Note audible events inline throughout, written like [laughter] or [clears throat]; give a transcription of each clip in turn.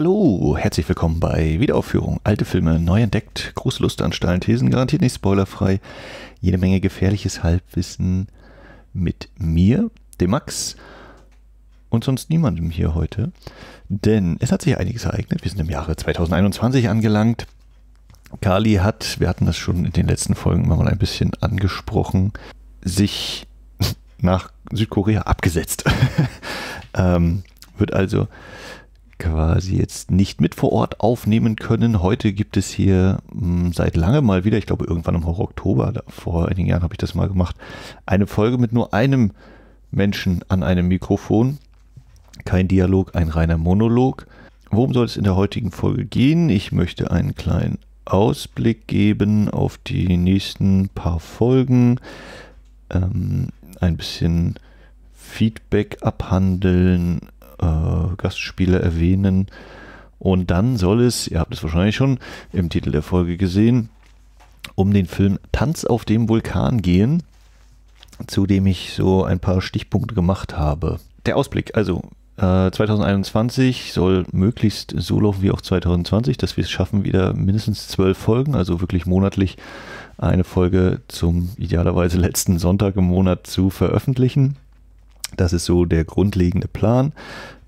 Hallo, herzlich willkommen bei Wiederaufführung. Alte Filme neu entdeckt, große Lust an steilen Thesen garantiert nicht spoilerfrei. Jede Menge gefährliches Halbwissen mit mir, dem Max und sonst niemandem hier heute. Denn es hat sich einiges ereignet. Wir sind im Jahre 2021 angelangt. Kali hat, wir hatten das schon in den letzten Folgen mal ein bisschen angesprochen, sich [laughs] nach Südkorea abgesetzt. [laughs] ähm, wird also quasi jetzt nicht mit vor Ort aufnehmen können. Heute gibt es hier mh, hm, seit langem mal wieder, ich glaube irgendwann im Oktober, vor einigen Jahren habe ich das mal gemacht, eine Folge mit nur einem Menschen an einem Mikrofon. Kein Dialog, ein reiner Monolog. Worum soll es in der heutigen Folge gehen? Ich möchte einen kleinen Ausblick geben auf die nächsten paar Folgen. Ähm, ein bisschen Feedback abhandeln, äh, Gastspieler erwähnen. Und dann soll es, ihr habt es wahrscheinlich schon im Titel der Folge gesehen, um den Film Tanz auf dem Vulkan gehen, zu dem ich so ein paar Stichpunkte gemacht habe. Der Ausblick, also äh, 2021 soll möglichst so laufen wie auch 2020, dass wir es schaffen, wieder mindestens zwölf Folgen, also wirklich monatlich eine Folge zum idealerweise letzten Sonntag im Monat zu veröffentlichen. Das ist so der grundlegende Plan.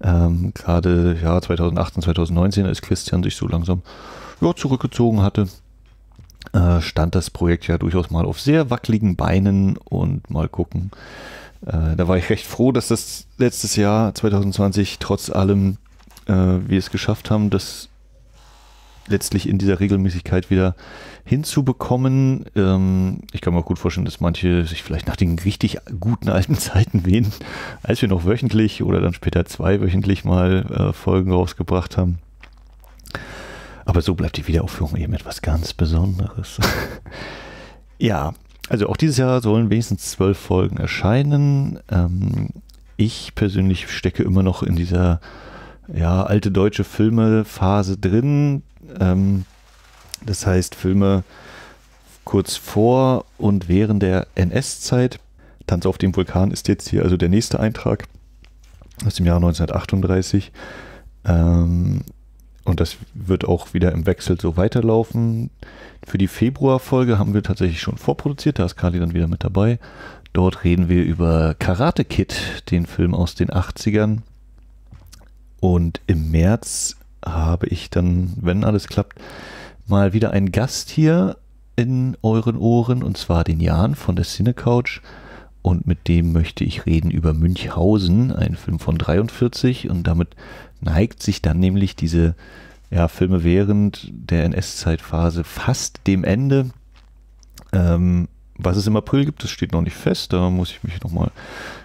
Ähm, Gerade ja, 2018, 2019, als Christian sich so langsam ja, zurückgezogen hatte, äh, stand das Projekt ja durchaus mal auf sehr wackeligen Beinen und mal gucken. Äh, da war ich recht froh, dass das letztes Jahr 2020 trotz allem äh, wir es geschafft haben, das letztlich in dieser Regelmäßigkeit wieder hinzubekommen. Ähm, ich kann mir auch gut vorstellen, dass manche sich vielleicht nach den richtig guten alten Zeiten [laughs] wehen, als wir noch wöchentlich oder dann später zweiwöchentlich mal äh, Folgen rausgebracht haben. Aber so bleibt die Wiederaufführung eben etwas ganz Besonderes. [laughs] ja, also auch dieses Jahr sollen wenigstens zwölf Folgen erscheinen. Ähm, ich persönlich stecke immer noch in dieser ja, alte deutsche Filme-Phase drin. Ähm, das heißt, Filme kurz vor und während der NS-Zeit. Tanz auf dem Vulkan ist jetzt hier also der nächste Eintrag aus dem Jahr 1938. Ähm, und das wird auch wieder im Wechsel so weiterlaufen. Für die Februarfolge haben wir tatsächlich schon vorproduziert, da ist Kali dann wieder mit dabei. Dort reden wir über Karate Kid, den Film aus den 80ern. Und im März habe ich dann, wenn alles klappt, mal wieder einen Gast hier in euren Ohren und zwar den Jan von der Cine Couch. Und mit dem möchte ich reden über Münchhausen, ein Film von 43. Und damit neigt sich dann nämlich diese ja, Filme während der NS-Zeitphase fast dem Ende. Ähm, was es im April gibt, das steht noch nicht fest. Da muss ich mich nochmal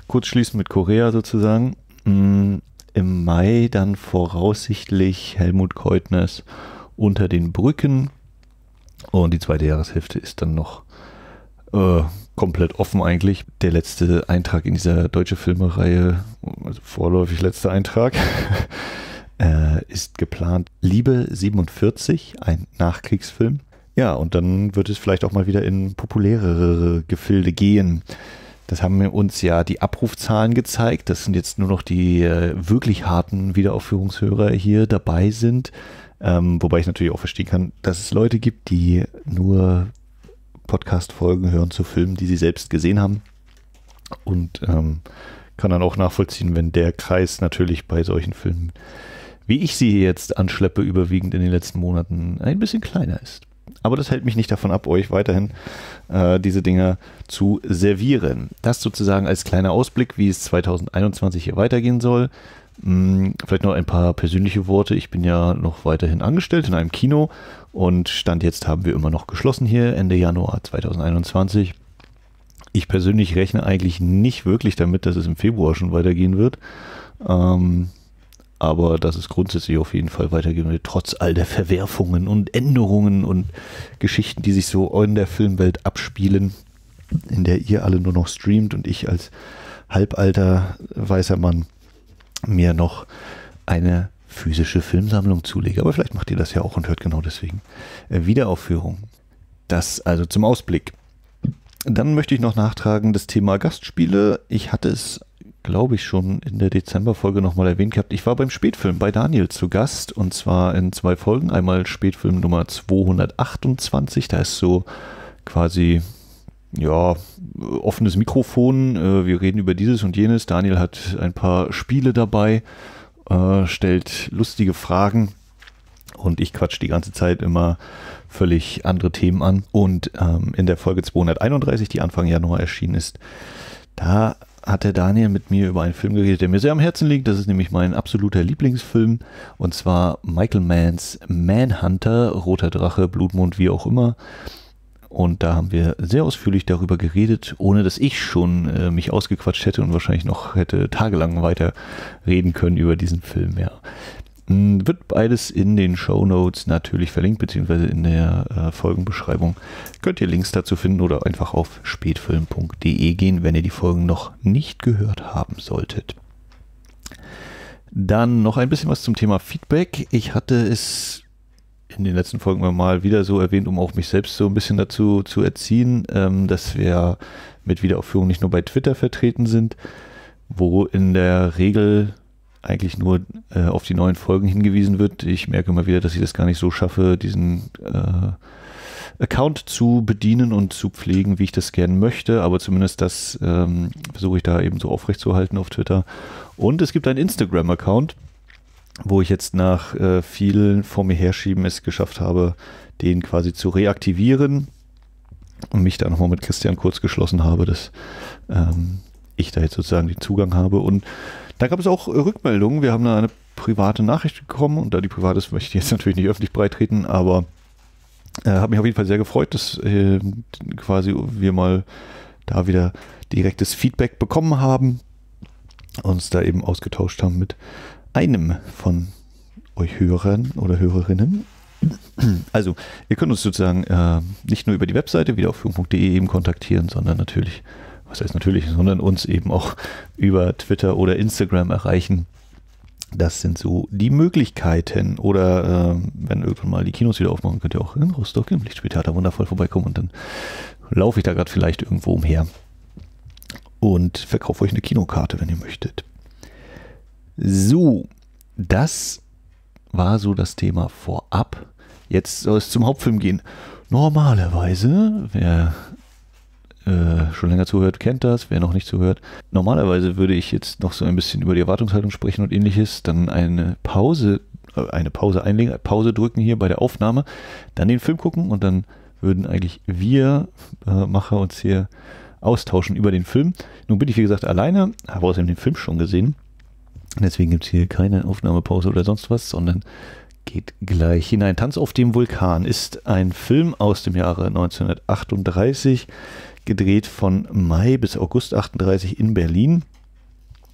kurz schließen mit Korea sozusagen. Mm, im Mai dann voraussichtlich Helmut Keutners unter den Brücken. Und die zweite Jahreshälfte ist dann noch äh, komplett offen eigentlich. Der letzte Eintrag in dieser deutsche Filmereihe, also vorläufig letzter Eintrag, [laughs] äh, ist geplant. Liebe 47, ein Nachkriegsfilm. Ja, und dann wird es vielleicht auch mal wieder in populärere Gefilde gehen. Das haben uns ja die Abrufzahlen gezeigt. Das sind jetzt nur noch die äh, wirklich harten Wiederaufführungshörer hier dabei sind. Ähm, wobei ich natürlich auch verstehen kann, dass es Leute gibt, die nur Podcast-Folgen hören zu Filmen, die sie selbst gesehen haben. Und ähm, kann dann auch nachvollziehen, wenn der Kreis natürlich bei solchen Filmen, wie ich sie jetzt anschleppe, überwiegend in den letzten Monaten ein bisschen kleiner ist. Aber das hält mich nicht davon ab, euch weiterhin äh, diese Dinger zu servieren. Das sozusagen als kleiner Ausblick, wie es 2021 hier weitergehen soll. Hm, vielleicht noch ein paar persönliche Worte. Ich bin ja noch weiterhin angestellt in einem Kino und Stand jetzt haben wir immer noch geschlossen hier Ende Januar 2021. Ich persönlich rechne eigentlich nicht wirklich damit, dass es im Februar schon weitergehen wird. Ähm, aber dass es grundsätzlich auf jeden Fall weitergehen wird, trotz all der Verwerfungen und Änderungen und Geschichten, die sich so in der Filmwelt abspielen, in der ihr alle nur noch streamt und ich als halbalter weißer Mann mir noch eine physische Filmsammlung zulege. Aber vielleicht macht ihr das ja auch und hört genau deswegen. Äh, Wiederaufführung. Das also zum Ausblick. Dann möchte ich noch nachtragen, das Thema Gastspiele. Ich hatte es glaube ich, schon in der Dezemberfolge nochmal erwähnt gehabt. Ich war beim Spätfilm bei Daniel zu Gast und zwar in zwei Folgen. Einmal Spätfilm Nummer 228, da ist so quasi, ja, offenes Mikrofon. Äh, wir reden über dieses und jenes. Daniel hat ein paar Spiele dabei, äh, stellt lustige Fragen und ich quatsche die ganze Zeit immer völlig andere Themen an. Und ähm, in der Folge 231, die Anfang Januar erschienen ist, da hat der Daniel mit mir über einen Film geredet, der mir sehr am Herzen liegt. Das ist nämlich mein absoluter Lieblingsfilm. Und zwar Michael Manns Manhunter, Roter Drache, Blutmond, wie auch immer. Und da haben wir sehr ausführlich darüber geredet, ohne dass ich schon äh, mich ausgequatscht hätte und wahrscheinlich noch hätte tagelang weiter reden können über diesen Film. Ja. Wird beides in den Show Notes natürlich verlinkt, beziehungsweise in der äh, Folgenbeschreibung. Könnt ihr Links dazu finden oder einfach auf spätfilm.de gehen, wenn ihr die Folgen noch nicht gehört haben solltet. Dann noch ein bisschen was zum Thema Feedback. Ich hatte es in den letzten Folgen mal wieder so erwähnt, um auch mich selbst so ein bisschen dazu zu erziehen, ähm, dass wir mit Wiederaufführung nicht nur bei Twitter vertreten sind, wo in der Regel eigentlich nur äh, auf die neuen Folgen hingewiesen wird. Ich merke immer wieder, dass ich das gar nicht so schaffe, diesen äh, Account zu bedienen und zu pflegen, wie ich das gerne möchte. Aber zumindest das ähm, versuche ich da eben so aufrechtzuerhalten auf Twitter. Und es gibt einen Instagram-Account, wo ich jetzt nach äh, vielen vor mir herschieben es geschafft habe, den quasi zu reaktivieren und mich da nochmal mit Christian kurz geschlossen habe, dass ähm, ich da jetzt sozusagen den Zugang habe und da gab es auch äh, Rückmeldungen. Wir haben da eine private Nachricht bekommen und da die privat ist, möchte ich jetzt [laughs] natürlich nicht öffentlich breitreten, aber äh, hat mich auf jeden Fall sehr gefreut, dass äh, quasi wir mal da wieder direktes Feedback bekommen haben, uns da eben ausgetauscht haben mit einem von euch Hörern oder Hörerinnen. [clears throat] Also, ihr könnt uns sozusagen äh, nicht nur über die Webseite wiederaufführung.de eben kontaktieren, sondern natürlich was heißt natürlich, sondern uns eben auch [laughs] über Twitter oder Instagram erreichen. Das sind so die Möglichkeiten. Oder äh, wenn irgendwann mal die Kinos wieder aufmachen, könnt ihr auch in Rostock im Lichtspieltheater wundervoll vorbeikommen und dann laufe ich da gerade vielleicht irgendwo umher und verkaufe euch eine Kinokarte, wenn ihr möchtet. So, das war so das Thema vorab. Jetzt soll es zum Hauptfilm gehen. Normalerweise, wer äh, schon länger zuhört, kennt das. Wer noch nicht zuhört, normalerweise würde ich jetzt noch so ein bisschen über die Erwartungshaltung sprechen und ähnliches, dann eine Pause, äh, eine Pause einlegen, Pause drücken hier bei der Aufnahme, dann den Film gucken und dann würden eigentlich wir äh, Macher uns hier austauschen über den Film. Nun bin ich, wie gesagt, alleine, habe außerdem den Film schon gesehen. Deswegen gibt es hier keine Aufnahmepause oder sonst was, sondern geht gleich hinein. Tanz auf dem Vulkan ist ein Film aus dem Jahre 1938 gedreht von Mai bis August 38 in Berlin.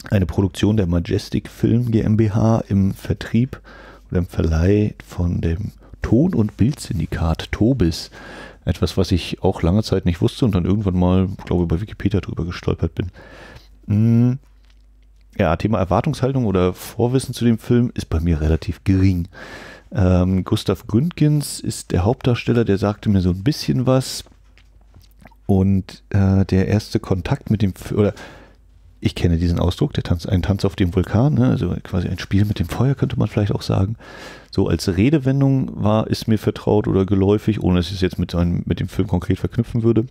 Eine Produktion der Majestic Film GmbH im Vertrieb oder im Verleih von dem Ton- und Bildsyndikat Tobis. Etwas, was ich auch lange Zeit nicht wusste und dann irgendwann mal, glaube ich, bei Wikipedia drüber gestolpert bin. Hm. Ja, Thema Erwartungshaltung oder Vorwissen zu dem Film ist bei mir relativ gering. Ähm, Gustav Gründgens ist der Hauptdarsteller, der sagte mir so ein bisschen was. Und äh, der erste Kontakt mit dem, oder ich kenne diesen Ausdruck, der Tanz, ein Tanz auf dem Vulkan, ne? also quasi ein Spiel mit dem Feuer, könnte man vielleicht auch sagen. So als Redewendung war, ist mir vertraut oder geläufig, ohne dass ich es jetzt mit, einem, mit dem Film konkret verknüpfen würde.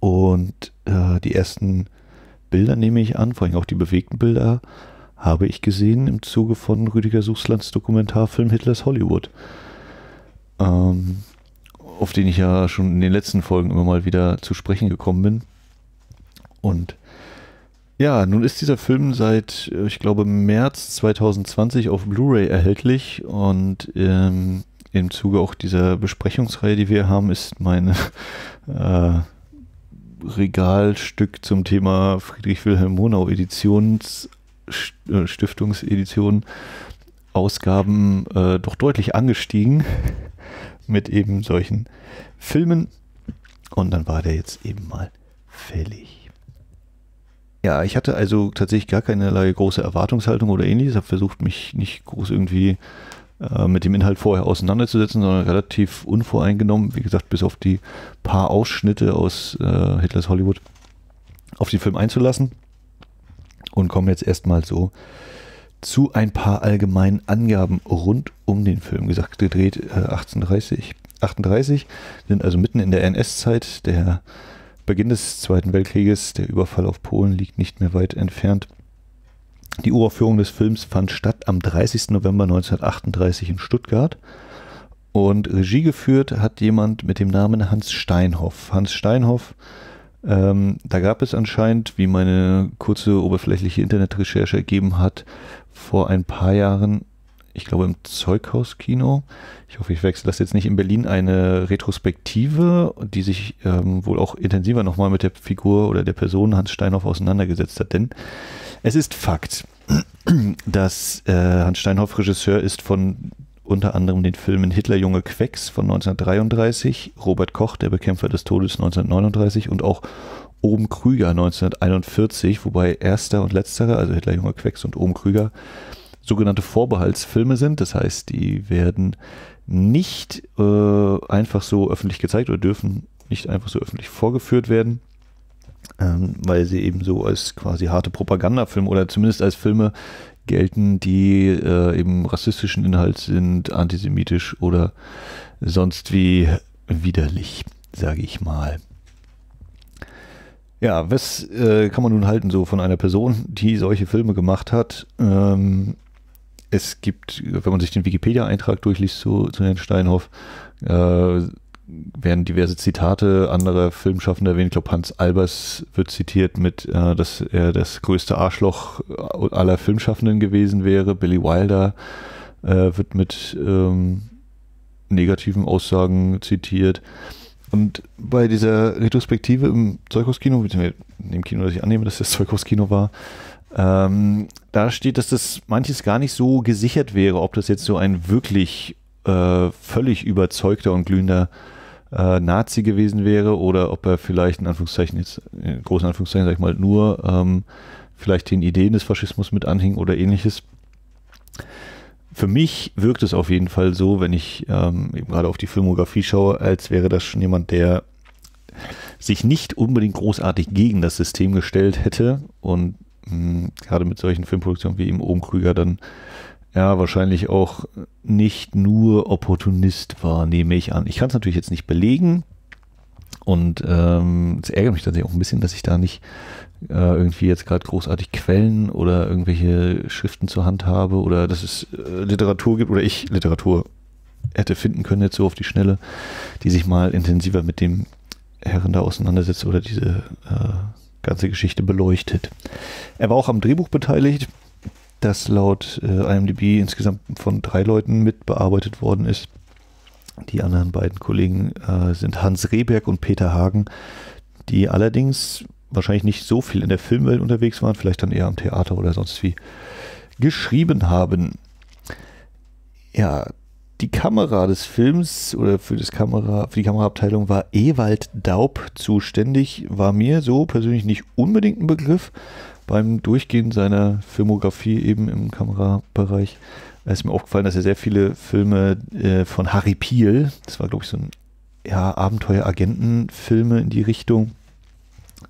Und äh, die ersten Bilder nehme ich an, vor allem auch die bewegten Bilder, habe ich gesehen im Zuge von Rüdiger Suchslands Dokumentarfilm Hitlers Hollywood. Ähm, auf den ich ja schon in den letzten Folgen immer mal wieder zu sprechen gekommen bin. Und ja, nun ist dieser Film seit, äh, ich glaube, März 2020 auf Blu-ray erhältlich und ähm, im Zuge auch dieser Besprechungsreihe, die wir haben, ist mein [laughs] äh, Regalstück zum Thema Friedrich Wilhelm Monau Editions äh, Stiftungsedition Ausgaben äh, doch deutlich angestiegen mit eben solchen Filmen. Und dann war der jetzt eben mal fällig. Ja, ich hatte also tatsächlich gar keinerlei große Erwartungshaltung oder ähnliches, Ich habe versucht, mich nicht groß irgendwie äh, mit dem Inhalt vorher auseinanderzusetzen, sondern relativ unvoreingenommen, wie gesagt, bis auf die paar Ausschnitte aus äh, Hitlers Hollywood auf den Film einzulassen und komme jetzt erstmal so zu ein paar allgemeinen Angaben rund um den Film gesagt. Gedreht äh, 1830, 38, sind also mitten in der NS-Zeit. Der Beginn des Zweiten Weltkrieges, der Überfall auf Polen liegt nicht mehr weit entfernt. Die Uraufführung des Films fand statt am 30. November 1938 in Stuttgart. Und Regie geführt hat jemand mit dem Namen Hans Steinhoff. Hans Steinhoff ähm, da gab es anscheinend, wie meine kurze oberflächliche Internetrecherche ergeben hat, vor ein paar Jahren, ich glaube im Zeughauskino, ich hoffe, ich wechsle das jetzt nicht, in Berlin eine Retrospektive, die sich ähm, wohl auch intensiver nochmal mit der Figur oder der Person Hans Steinhoff auseinandergesetzt hat. Denn es ist Fakt, [clears throat] dass äh, Hans Steinhoff Regisseur ist von unter anderem den Filmen Hitlerjunge Quecks von 1933, Robert Koch, der Bekämpfer des Todes 1939 und auch Oben Krüger 1941, wobei erster und letztere, also Hitlerjunge Quecks und Oben Krüger, sogenannte Vorbehaltsfilme sind. Das heißt, die werden nicht äh, einfach so öffentlich gezeigt oder dürfen nicht einfach so öffentlich vorgeführt werden, ähm, weil sie eben so als quasi harte Propagandafilme oder zumindest als Filme gelten, die äh, eben rassistischen Inhalt sind, antisemitisch oder sonst wie widerlich, sage ich mal. Ja, was äh, kann man nun halten so von einer Person, die solche Filme gemacht hat? Ähm, es gibt, wenn man sich den Wikipedia-Eintrag durchliest zu, zu Herrn Steinhoff, äh, werden diverse Zitate anderer Filmschaffender erwähnt. Ich glaube, Hans Albers wird zitiert mit, äh, dass er das größte Arschloch äh, aller Filmschaffenden gewesen wäre. Billy Wilder äh, wird mit ähm, negativen Aussagen zitiert. Und bei dieser Retrospektive im Zeughauskino, beziehungsweise dem Kino, das ich annehme, dass das Zeughauskino war, ähm, da steht, dass das manches gar nicht so gesichert wäre, ob das jetzt so ein wirklich äh, völlig überzeugter und glühender äh, Nazi gewesen wäre oder ob er vielleicht in Anführungszeichen jetzt, in großen Anführungszeichen sag ich mal, nur ähm, vielleicht den Ideen des Faschismus mit anhing oder ähnliches. Für mich wirkt es auf jeden Fall so, wenn ich ähm, eben gerade auf die Filmografie schaue, als wäre das schon jemand, der sich nicht unbedingt großartig gegen das System gestellt hätte und mh, mm, gerade mit solchen Filmproduktionen wie eben Ohm Krüger dann ja, wahrscheinlich auch nicht nur Opportunist war, nehme ich an. Ich kann es natürlich jetzt nicht belegen. Und ähm, es ähm, ärgert mich tatsächlich auch ein bisschen, dass ich da nicht äh, irgendwie jetzt gerade großartig Quellen oder irgendwelche Schriften zur Hand habe oder dass es äh, Literatur gibt oder ich Literatur hätte finden können jetzt so auf die Schnelle, die sich mal intensiver mit dem Herren da auseinandersetzt oder diese äh, ganze Geschichte beleuchtet. Er war auch am Drehbuch beteiligt das laut äh, IMDb insgesamt von drei Leuten mitbearbeitet worden ist. Die anderen beiden Kollegen äh, sind Hans Rehberg und Peter Hagen, die allerdings wahrscheinlich nicht so viel in der Filmwelt unterwegs waren, vielleicht dann eher am Theater oder sonst wie geschrieben haben. Ja, die Kamera des Films oder für, das Kamera, für die Kameraabteilung war Ewald Daub zuständig, war mir so persönlich nicht unbedingt ein Begriff, beim Durchgehen seiner Filmografie eben im Kamerabereich ist mir aufgefallen, dass er sehr viele Filme äh, von Harry Piel, das war glaube ich so ein ja, Abenteuer-Agenten-Filme in die Richtung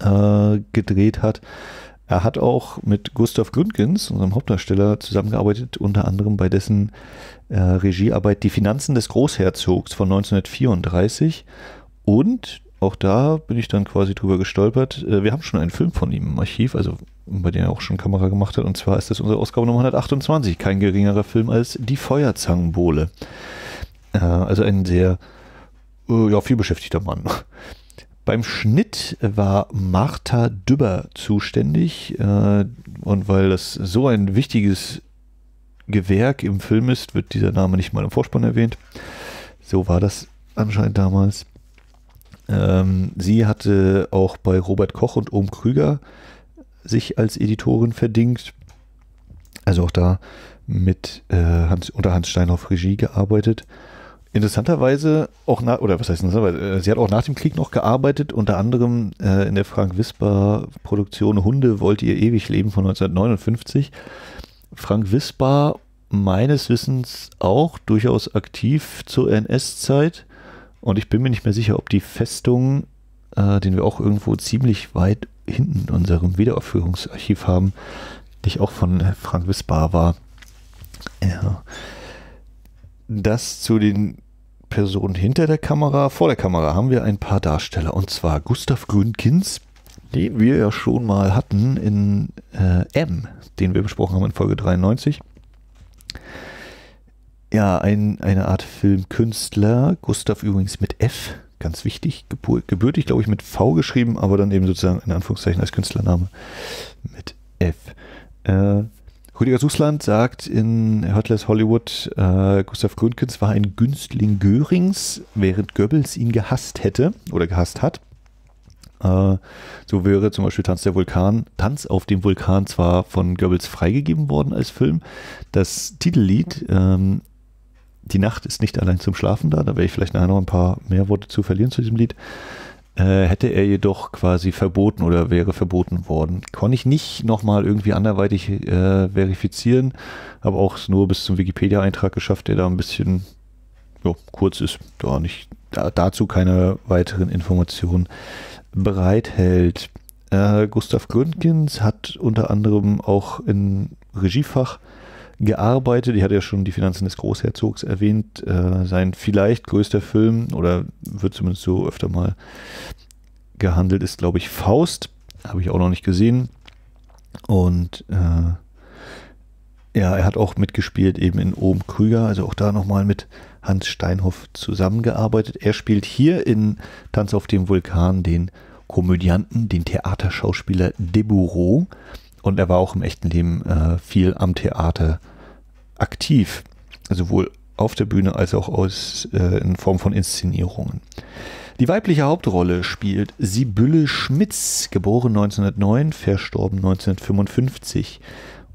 äh, gedreht hat. Er hat auch mit Gustav Gründgens, unserem Hauptdarsteller, zusammengearbeitet, unter anderem bei dessen äh, Regiearbeit Die Finanzen des Großherzogs von 1934. Und auch da bin ich dann quasi drüber gestolpert. Äh, wir haben schon einen Film von ihm im Archiv, also bei dem er auch schon Kamera gemacht hat. Und zwar ist das unsere Ausgabe Nummer 128. Kein geringerer Film als Die Feuerzangenbowle. Äh, also ein sehr äh, ja, vielbeschäftigter Mann. Beim Schnitt war Martha Dübber zuständig. Äh, und weil das so ein wichtiges Gewerk im Film ist, wird dieser Name nicht mal im Vorspann erwähnt. So war das anscheinend damals. Ähm, sie hatte auch bei Robert Koch und Ohm Krüger sich als Editorin verdingt. Also auch da mit äh, Hans, unter Hans Steinhoff Regie gearbeitet. Interessanterweise auch nach, oder was heißt interessanterweise, äh, sie hat auch nach dem Krieg noch gearbeitet, unter anderem äh, in der Frank Wisper Produktion Hunde wollte ihr ewig leben von 1959. Frank Wisper meines Wissens auch durchaus aktiv zur NS-Zeit und ich bin mir nicht mehr sicher, ob die Festung, äh, den wir auch irgendwo ziemlich weit hinten in unserem Wiederaufführungsarchiv haben, nicht auch von Frank Wispar war. Ja. Das zu den Personen hinter der Kamera. Vor der Kamera haben wir ein paar Darsteller und zwar Gustav Grünkins, den wir ja schon mal hatten in äh, M, den wir besprochen haben in Folge 93. Ja, ein, eine Art Filmkünstler, Gustav übrigens mit F, ganz wichtig, gebürtig, glaube ich, mit V geschrieben, aber dann eben sozusagen in Anführungszeichen als Künstlername mit F. Äh, Rüdiger Suchsland sagt in Hotels Hollywood, äh, Gustav Gründgens war ein Günstling Görings, während Goebbels ihn gehasst hätte oder gehasst hat. Äh, so wäre zum Beispiel Tanz der Vulkan, Tanz auf dem Vulkan zwar von Goebbels freigegeben worden als Film. Das Titellied ähm, die Nacht ist nicht allein zum Schlafen da, da werde ich vielleicht nachher noch ein paar mehr Worte zu verlieren zu diesem Lied. Äh, hätte er jedoch quasi verboten oder wäre verboten worden. Konnte ich nicht nochmal irgendwie anderweitig äh, verifizieren, habe auch nur bis zum Wikipedia-Eintrag geschafft, der da ein bisschen ja, kurz ist, da nicht da, dazu keine weiteren Informationen bereithält. Äh, Gustav Gründgens hat unter anderem auch in Regiefach gearbeitet. Ich hatte ja schon die Finanzen des Großherzogs erwähnt. Äh, sein vielleicht größter Film oder wird zumindest so öfter mal gehandelt ist, glaube ich, Faust. Habe ich auch noch nicht gesehen. Und äh, ja, er hat auch mitgespielt eben in Oben Krüger, also auch da nochmal mit Hans Steinhoff zusammengearbeitet. Er spielt hier in Tanz auf dem Vulkan den Komödianten, den Theaterschauspieler Debureau. Und er war auch im echten Leben äh, viel am Theater aktiv, sowohl auf der Bühne als auch aus, äh, in Form von Inszenierungen. Die weibliche Hauptrolle spielt Sibylle Schmitz, geboren 1909, verstorben 1955.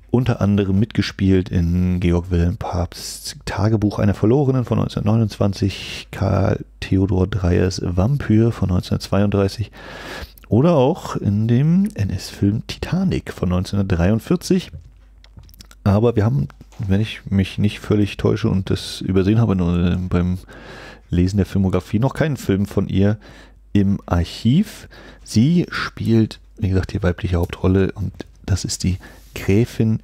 Unter anderem mitgespielt in Georg Wilhelm Papst Tagebuch einer Verlorenen von 1929, Karl Theodor Dreyers Vampyr von 1932 oder auch in dem NS-Film Titanic von 1943. Aber wir haben, wenn ich mich nicht völlig täusche und das übersehen habe äh, beim Lesen der Filmografie, noch keinen Film von ihr im Archiv. Sie spielt, wie gesagt, die weibliche Hauptrolle und das ist die Gräfin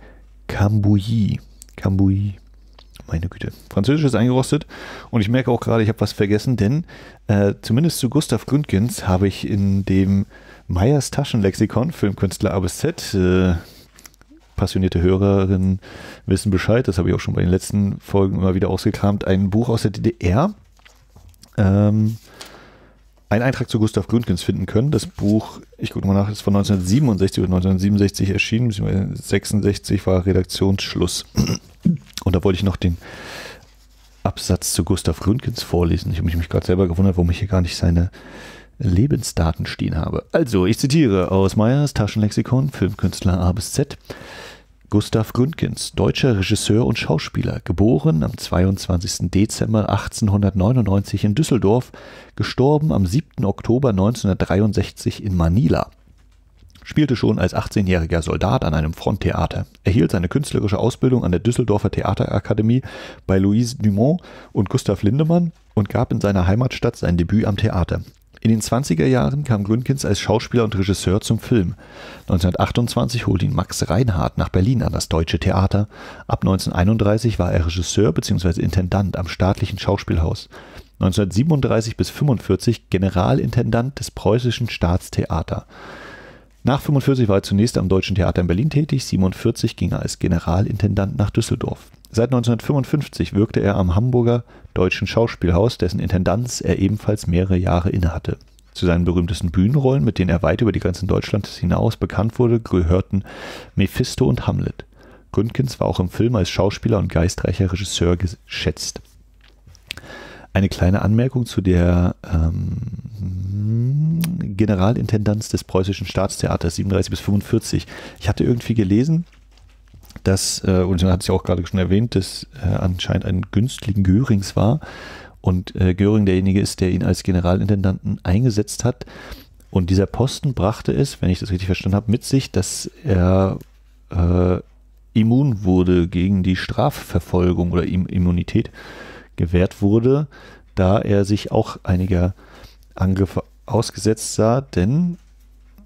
Kambuyi. Kambuyi meine Güte. Französisch ist eingerostet und ich merke auch gerade, ich habe was vergessen, denn äh, zumindest zu Gustav Gründgens habe ich in dem Meyers Taschenlexikon, Filmkünstler A bis Z, äh, passionierte Hörerinnen wissen Bescheid, das habe ich auch schon bei den letzten Folgen immer wieder ausgekramt, ein Buch aus der DDR. Ähm, einen Eintrag zu Gustav Gründgens finden können. Das Buch, ich gucke mal nach, ist von 1967 oder 1967 erschienen, 1966 war Redaktionsschluss. Und da wollte ich noch den Absatz zu Gustav Gründgens vorlesen. Ich habe mich gerade selber gewundert, warum ich hier gar nicht seine Lebensdaten stehen habe. Also, ich zitiere aus Meyers Taschenlexikon, Filmkünstler A bis Z. Gustav Gründgens, deutscher Regisseur und Schauspieler, geboren am 22. Dezember 1899 in Düsseldorf, gestorben am 7. Oktober 1963 in Manila. Spielte schon als 18-jähriger Soldat an einem Fronttheater, erhielt seine künstlerische Ausbildung an der Düsseldorfer Theaterakademie bei Louise Dumont und Gustav Lindemann und gab in seiner Heimatstadt sein Debüt am Theater. In den 20er Jahren kam Gründgens als Schauspieler und Regisseur zum Film. 1928 holte ihn Max Reinhardt nach Berlin an das Deutsche Theater. Ab 1931 war er Regisseur bzw. Intendant am Staatlichen Schauspielhaus. 1937 bis 1945 Generalintendant des Preußischen Staatstheater. Nach 45 war er zunächst am Deutschen Theater in Berlin tätig, 47 ging er als Generalintendant nach Düsseldorf. Seit 1955 wirkte er am Hamburger Deutschen Schauspielhaus, dessen Intendanz er ebenfalls mehrere Jahre innehatte. Zu seinen berühmtesten Bühnenrollen, mit denen er weit über die Grenzen Deutschlands hinaus bekannt wurde, gehörten Mephisto und Hamlet. Gründgens war auch im Film als Schauspieler und geistreicher Regisseur geschätzt. Eine kleine Anmerkung zu der ähm, Generalintendanz des preußischen Staatstheaters 37 bis 45. Ich hatte irgendwie gelesen, dass, äh, und man hat es ja auch gerade schon erwähnt, dass äh, anscheinend ein Günstling Görings war und äh, Göring derjenige ist, der ihn als Generalintendanten eingesetzt hat. Und dieser Posten brachte es, wenn ich das richtig verstanden habe, mit sich, dass er äh, immun wurde gegen die Strafverfolgung oder Immunität gewährt wurde, da er sich auch einiger Angriffe ausgesetzt sah, denn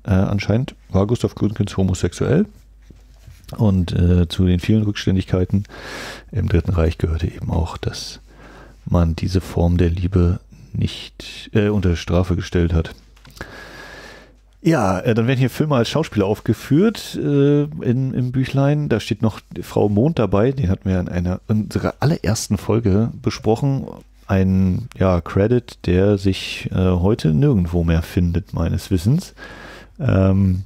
äh, anscheinend war Gustav Grünkens homosexuell und äh, zu den vielen Rückständigkeiten im Dritten Reich gehörte eben auch, dass man diese Form der Liebe nicht äh, unter Strafe gestellt hat. Ja, äh, dann werden hier Filme als Schauspieler aufgeführt äh, in, im Büchlein. Da steht noch Frau Mond dabei, die hatten wir in einer unserer allerersten Folge besprochen. Ein ja, Credit, der sich äh, heute nirgendwo mehr findet, meines Wissens. Ähm,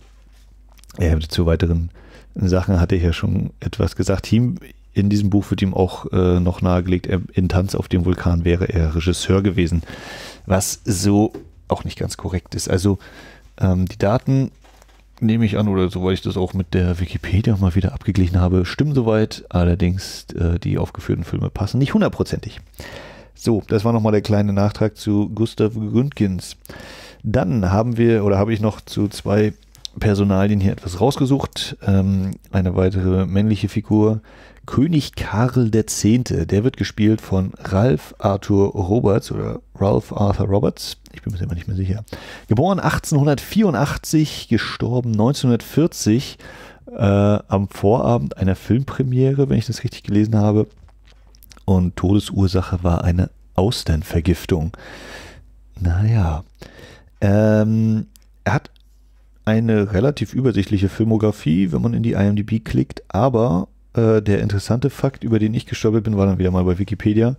ja, zu weiteren Sachen hatte ich ja schon etwas gesagt. Team, in diesem Buch wird ihm auch äh, noch nahegelegt, in Tanz auf dem Vulkan wäre er Regisseur gewesen, was so auch nicht ganz korrekt ist. Also ähm, die Daten nehme ich an, oder soweit ich das auch mit der Wikipedia mal wieder abgeglichen habe, stimmen soweit. Allerdings äh, die aufgeführten Filme passen nicht hundertprozentig. So, das war nochmal der kleine Nachtrag zu Gustav Gründgens. Dann haben wir, oder habe ich noch zu zwei Personalien hier etwas rausgesucht. Ähm, eine weitere männliche Figur, König Karl X., der wird gespielt von Ralph Arthur Roberts oder Ralph Arthur Roberts, ich bin mir immer nicht mehr sicher. Geboren 1884, gestorben 1940, äh, am Vorabend einer Filmpremiere, wenn ich das richtig gelesen habe. Und Todesursache war eine Austernvergiftung. Naja. Ähm, er hat eine relativ übersichtliche Filmografie, wenn man in die IMDb klickt, aber äh, der interessante Fakt, über den ich gestolpert bin, war dann wieder mal bei Wikipedia.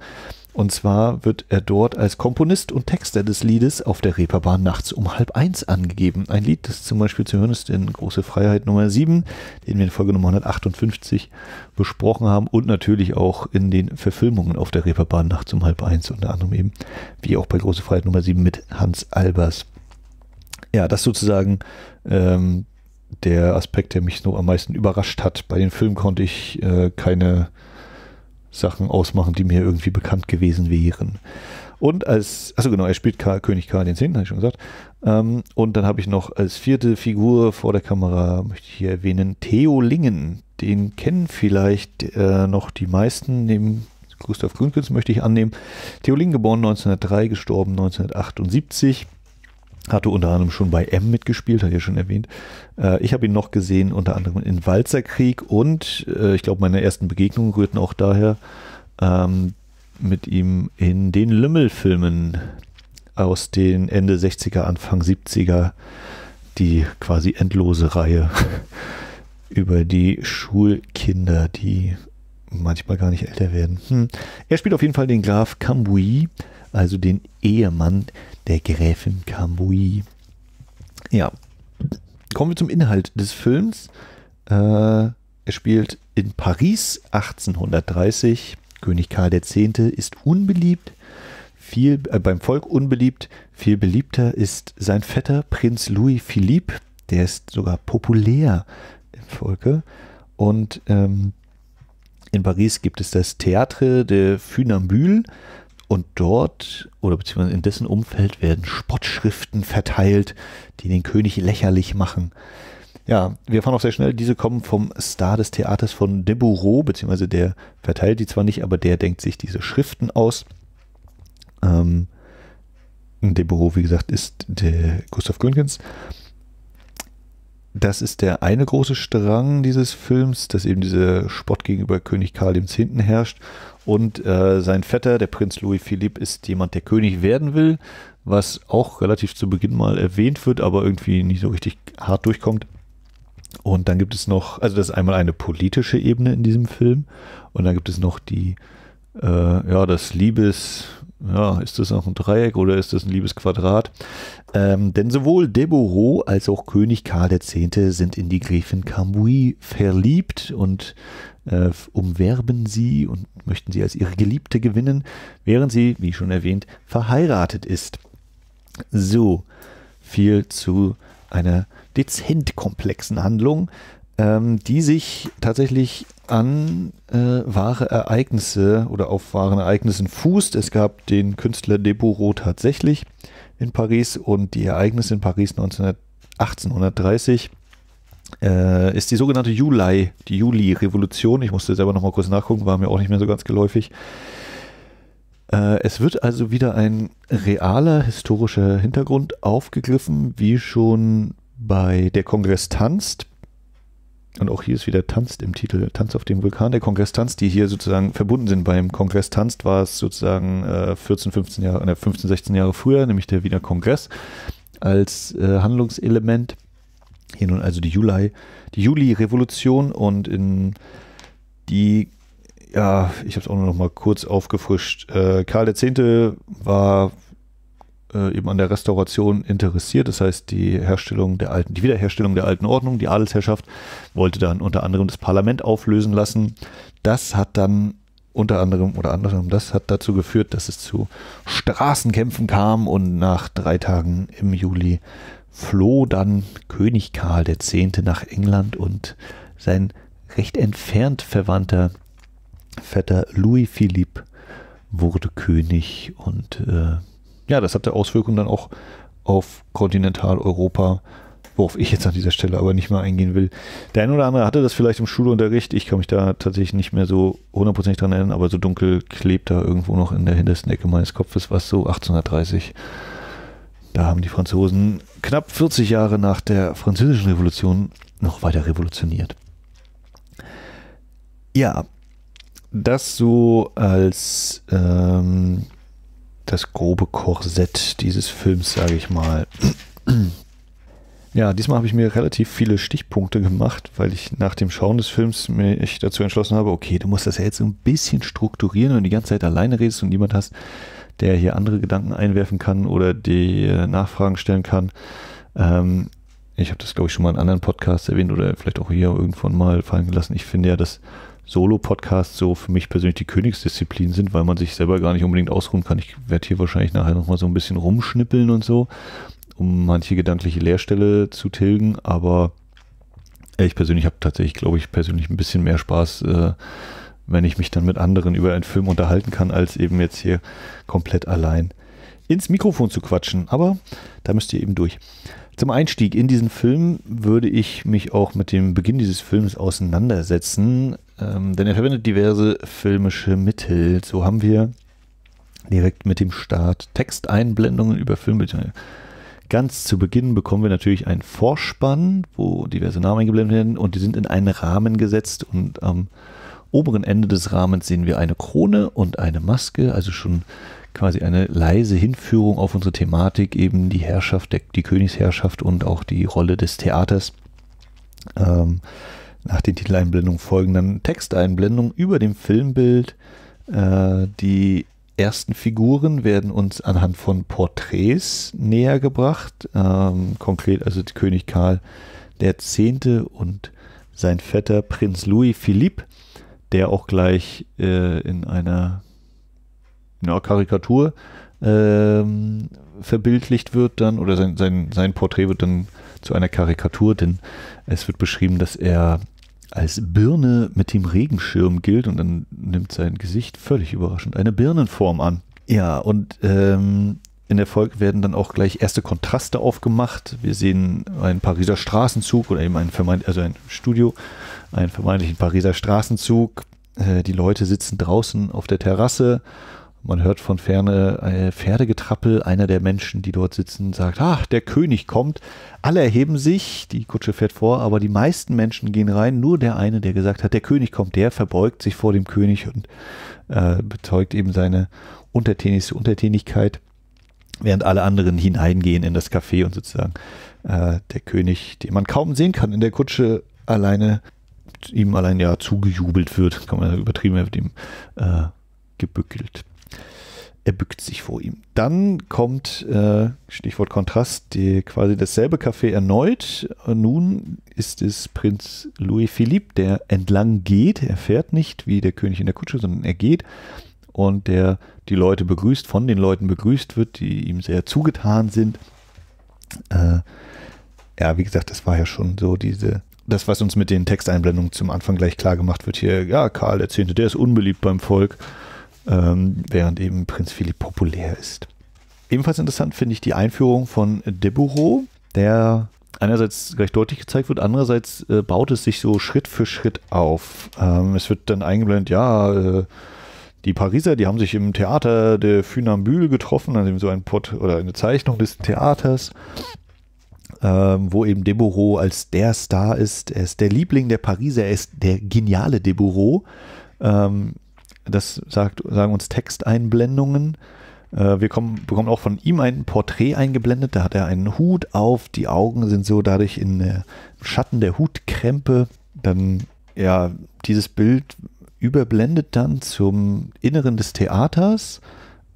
Und zwar wird er dort als Komponist und Texter des Liedes auf der Reeperbahn nachts um halb eins angegeben. Ein Lied, das zum Beispiel zu hören ist in Große Freiheit Nummer 7, den wir in Folge Nummer 158 besprochen haben und natürlich auch in den Verfilmungen auf der Reeperbahn nachts um halb eins, unter anderem eben, wie auch bei Große Freiheit Nummer 7 mit Hans Albers ja, das sozusagen ähm, der Aspekt, der mich so am meisten überrascht hat. Bei den Filmen konnte ich äh, keine Sachen ausmachen, die mir irgendwie bekannt gewesen wären. Und als, also genau, er spielt Karl, König Karl X, habe ich schon gesagt. Ähm, und dann habe ich noch als vierte Figur vor der Kamera, möchte ich hier erwähnen, Theo Lingen. Den kennen vielleicht äh, noch die meisten, neben Gustav Grünkens möchte ich annehmen. Theo Lingen, geboren 1903, gestorben 1978. Hatte unter anderem schon bei M mitgespielt, hat ja schon erwähnt. Äh, ich habe ihn noch gesehen, unter anderem in Walzerkrieg und äh, ich glaube, meine ersten Begegnungen rührten auch daher ähm, mit ihm in den Lümmel-Filmen aus den Ende 60er, Anfang 70er, die quasi endlose Reihe [laughs] über die Schulkinder, die manchmal gar nicht älter werden. Hm. Er spielt auf jeden Fall den Graf Cambui, also den Ehemann der Gräfin Kamui. Ja, kommen wir zum Inhalt des Films. Äh, er spielt in Paris 1830. König Karl X. ist unbeliebt, viel äh, beim Volk unbeliebt. Viel beliebter ist sein Vetter Prinz Louis Philippe. Der ist sogar populär im Volke. Und ähm, in Paris gibt es das Théâtre de Funambule. Und dort oder beziehungsweise in dessen Umfeld werden Spottschriften verteilt, die den König lächerlich machen. Ja, wir fahren auch sehr schnell. Diese kommen vom Star des Theaters von Debureau, beziehungsweise der verteilt die zwar nicht, aber der denkt sich diese Schriften aus. Ähm, Debureau, wie gesagt, ist der Gustav Gründgens das ist der eine große Strang dieses Films, dass eben dieser Spott gegenüber König Karl X. herrscht. Und äh, sein Vetter, der Prinz Louis Philipp, ist jemand, der König werden will, was auch relativ zu Beginn mal erwähnt wird, aber irgendwie nicht so richtig hart durchkommt. Und dann gibt es noch, also das ist einmal eine politische Ebene in diesem Film. Und dann gibt es noch die, äh, ja, das Liebes- ja, ist das noch ein Dreieck oder ist das ein liebes Quadrat? Ähm, denn sowohl Deborah als auch König Karl X. sind in die Gräfin Cambouis verliebt und äh, umwerben sie und möchten sie als ihre Geliebte gewinnen, während sie, wie schon erwähnt, verheiratet ist. So viel zu einer dezent komplexen Handlung, ähm, die sich tatsächlich an äh, wahre Ereignisse oder auf wahren Ereignissen fußt. Es gab den Künstler Deborah tatsächlich in Paris und die Ereignisse in Paris 1830 äh, ist die sogenannte Juli, die Juli-Revolution. Ich musste selber nochmal kurz nachgucken, war mir auch nicht mehr so ganz geläufig. Äh, es wird also wieder ein realer historischer Hintergrund aufgegriffen, wie schon bei Der Kongress tanzt und auch hier ist wieder Tanzt im Titel. Tanz auf dem Vulkan, der Kongress tanzt, die hier sozusagen verbunden sind. Beim Kongress tanzt war es sozusagen äh, 14, 15 Jahre, äh, 15, 16 Jahre früher, nämlich der Wiener Kongress als äh, Handlungselement. Hier nun also die Juli, die Juli-Revolution und in die, ja, ich habe es auch nur noch mal kurz aufgefrischt. Äh, Karl X. war äh, eben an der Restauration interessiert. Das heißt, die Herstellung der alten, die Wiederherstellung der alten Ordnung, die Adelsherrschaft, wollte dann unter anderem das Parlament auflösen lassen. Das hat dann unter anderem oder anderem, das hat dazu geführt, dass es zu Straßenkämpfen kam und nach drei Tagen im Juli floh dann König Karl X. nach England und sein recht entfernt verwandter Vetter Louis Philippe wurde König und äh, ja, das hatte Auswirkungen dann auch auf Kontinentaleuropa, worauf ich jetzt an dieser Stelle aber nicht mehr eingehen will. Der ein oder andere hatte das vielleicht im Schulunterricht. Ich kann mich da tatsächlich nicht mehr so hundertprozentig dran erinnern, aber so dunkel klebt da irgendwo noch in der hintersten Ecke meines Kopfes was, so 1830. Da haben die Franzosen knapp 40 Jahre nach der Französischen Revolution noch weiter revolutioniert. Ja, das so als ähm, das grobe Korsett dieses Films, sage ich mal. [clears throat] Ja, diesmal habe ich mir relativ viele Stichpunkte gemacht, weil ich nach dem Schauen des Films mich dazu entschlossen habe, okay, du musst das ja jetzt so ein bisschen strukturieren und die ganze Zeit alleine redest und niemand hast, der hier andere Gedanken einwerfen kann oder die äh, Nachfragen stellen kann. Ähm, ich habe das, glaube ich, schon mal in anderen Podcasts erwähnt oder vielleicht auch hier irgendwann mal fallen gelassen. Ich finde ja, dass Solo-Podcasts so für mich persönlich die Königsdisziplin sind, weil man sich selber gar nicht unbedingt ausruhen kann. Ich werde hier wahrscheinlich nachher nochmal so ein bisschen rumschnippeln und so, um manche gedankliche Leerstelle zu tilgen, aber ich persönlich habe tatsächlich, glaube ich, persönlich ein bisschen mehr Spaß, äh, wenn ich mich dann mit anderen über einen Film unterhalten kann, als eben jetzt hier komplett allein ins Mikrofon zu quatschen. Aber da müsst ihr eben durch. Zum Einstieg in diesen Film würde ich mich auch mit dem Beginn dieses Films auseinandersetzen ähm, denn er verwendet diverse filmische Mittel. So haben wir direkt mit dem Start Texteinblendungen über Filmmittel. Ganz zu Beginn bekommen wir natürlich einen Vorspann, wo diverse Namen eingeblendet werden und die sind in einen Rahmen gesetzt und am oberen Ende des Rahmens sehen wir eine Krone und eine Maske, also schon quasi eine leise Hinführung auf unsere Thematik, eben die Herrschaft, der, die Königsherrschaft und auch die Rolle des Theaters. Ähm, nach den Titeleinblendungen folgen dann Texteinblendungen über dem Filmbild. Äh, die ersten Figuren werden uns anhand von Porträts näher gebracht. Ähm, konkret also König Karl der Zehnte und sein Vetter Prinz Louis Philippe, der auch gleich äh, in einer ja, Karikatur ähm, verbildlicht wird dann oder sein, sein, sein Porträt wird dann zu einer Karikatur, denn es wird beschrieben, dass er als Birne mit dem Regenschirm gilt und dann nimmt sein Gesicht völlig überraschend eine Birnenform an. Ja, und ähm, in der Folge werden dann auch gleich erste Kontraste aufgemacht. Wir sehen einen Pariser Straßenzug oder eben also ein, also Studio, einen vermeintlichen Pariser Straßenzug. Äh, die Leute sitzen draußen auf der Terrasse man hört von ferne ein äh, Pferdegetrappel. Einer der Menschen, die dort sitzen, sagt, ach, der König kommt. Alle erheben sich, die Kutsche fährt vor, aber die meisten Menschen gehen rein. Nur der eine, der gesagt hat, der König kommt, der verbeugt sich vor dem König und äh, bezeugt eben seine untertänigste Untertänigkeit, während alle anderen hineingehen in das Café und sozusagen äh, der König, den man kaum sehen kann, in der Kutsche alleine ihm allein ja zugejubelt wird, kann man übertrieben, er wird ihm äh, gebückelt er bückt sich vor ihm. Dann kommt, äh, Stichwort Kontrast, die, quasi dasselbe Café erneut. Nun ist es Prinz Louis Philippe, der entlang geht. Er fährt nicht wie der König in der Kutsche, sondern er geht. Und der die Leute begrüßt, von den Leuten begrüßt wird, die ihm sehr zugetan sind. Äh, ja, wie gesagt, das war ja schon so diese das, was uns mit den Texteinblendungen zum Anfang gleich klar gemacht wird hier, ja, Karl X., der ist unbeliebt beim Volk ähm, während eben Prinz Philipp populär ist. Ebenfalls interessant finde ich die Einführung von Debureau, der einerseits gleich deutlich gezeigt wird, andererseits äh, baut es sich so Schritt für Schritt auf. Ähm, es wird dann eingeblendet, ja, äh, die Pariser, die haben sich im Theater der Funambule getroffen, also sehen so ein Port oder eine Zeichnung des Theaters, ähm, wo eben Debureau als der Star ist. Er ist der Liebling der Pariser, er ist der geniale Debureau. Ähm, das sagt, sagen uns Texteinblendungen. Äh, wir kommen, bekommen auch von ihm ein Porträt eingeblendet. Da hat er einen Hut auf. Die Augen sind so dadurch in äh, Schatten der Hutkrempe. Dann, ja, dieses Bild überblendet dann zum Inneren des Theaters.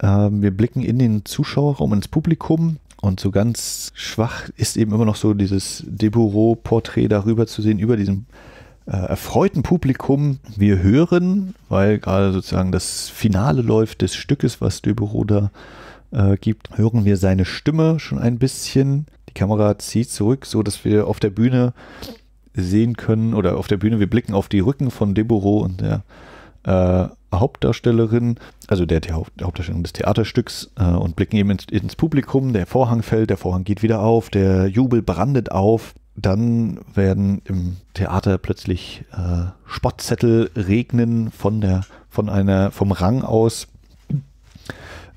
Ähm, wir blicken in den Zuschauerraum, ins Publikum. Und so ganz schwach ist eben immer noch so dieses Debureau-Porträt darüber zu sehen, über diesem äh, erfreuten Publikum wir hören, weil gerade sozusagen das Finale läuft des Stückes, was Döbero da äh, gibt, hören wir seine Stimme schon ein bisschen. Die Kamera zieht zurück, so dass wir auf der Bühne sehen können oder auf der Bühne, wir blicken auf die Rücken von Deborah und der äh, Hauptdarstellerin, also der, der Hauptdarstellerin des Theaterstücks äh, und blicken eben ins, ins, Publikum. Der Vorhang fällt, der Vorhang geht wieder auf, der Jubel brandet auf dann werden im Theater plötzlich äh, Spottzettel regnen von der, von einer, vom Rang aus.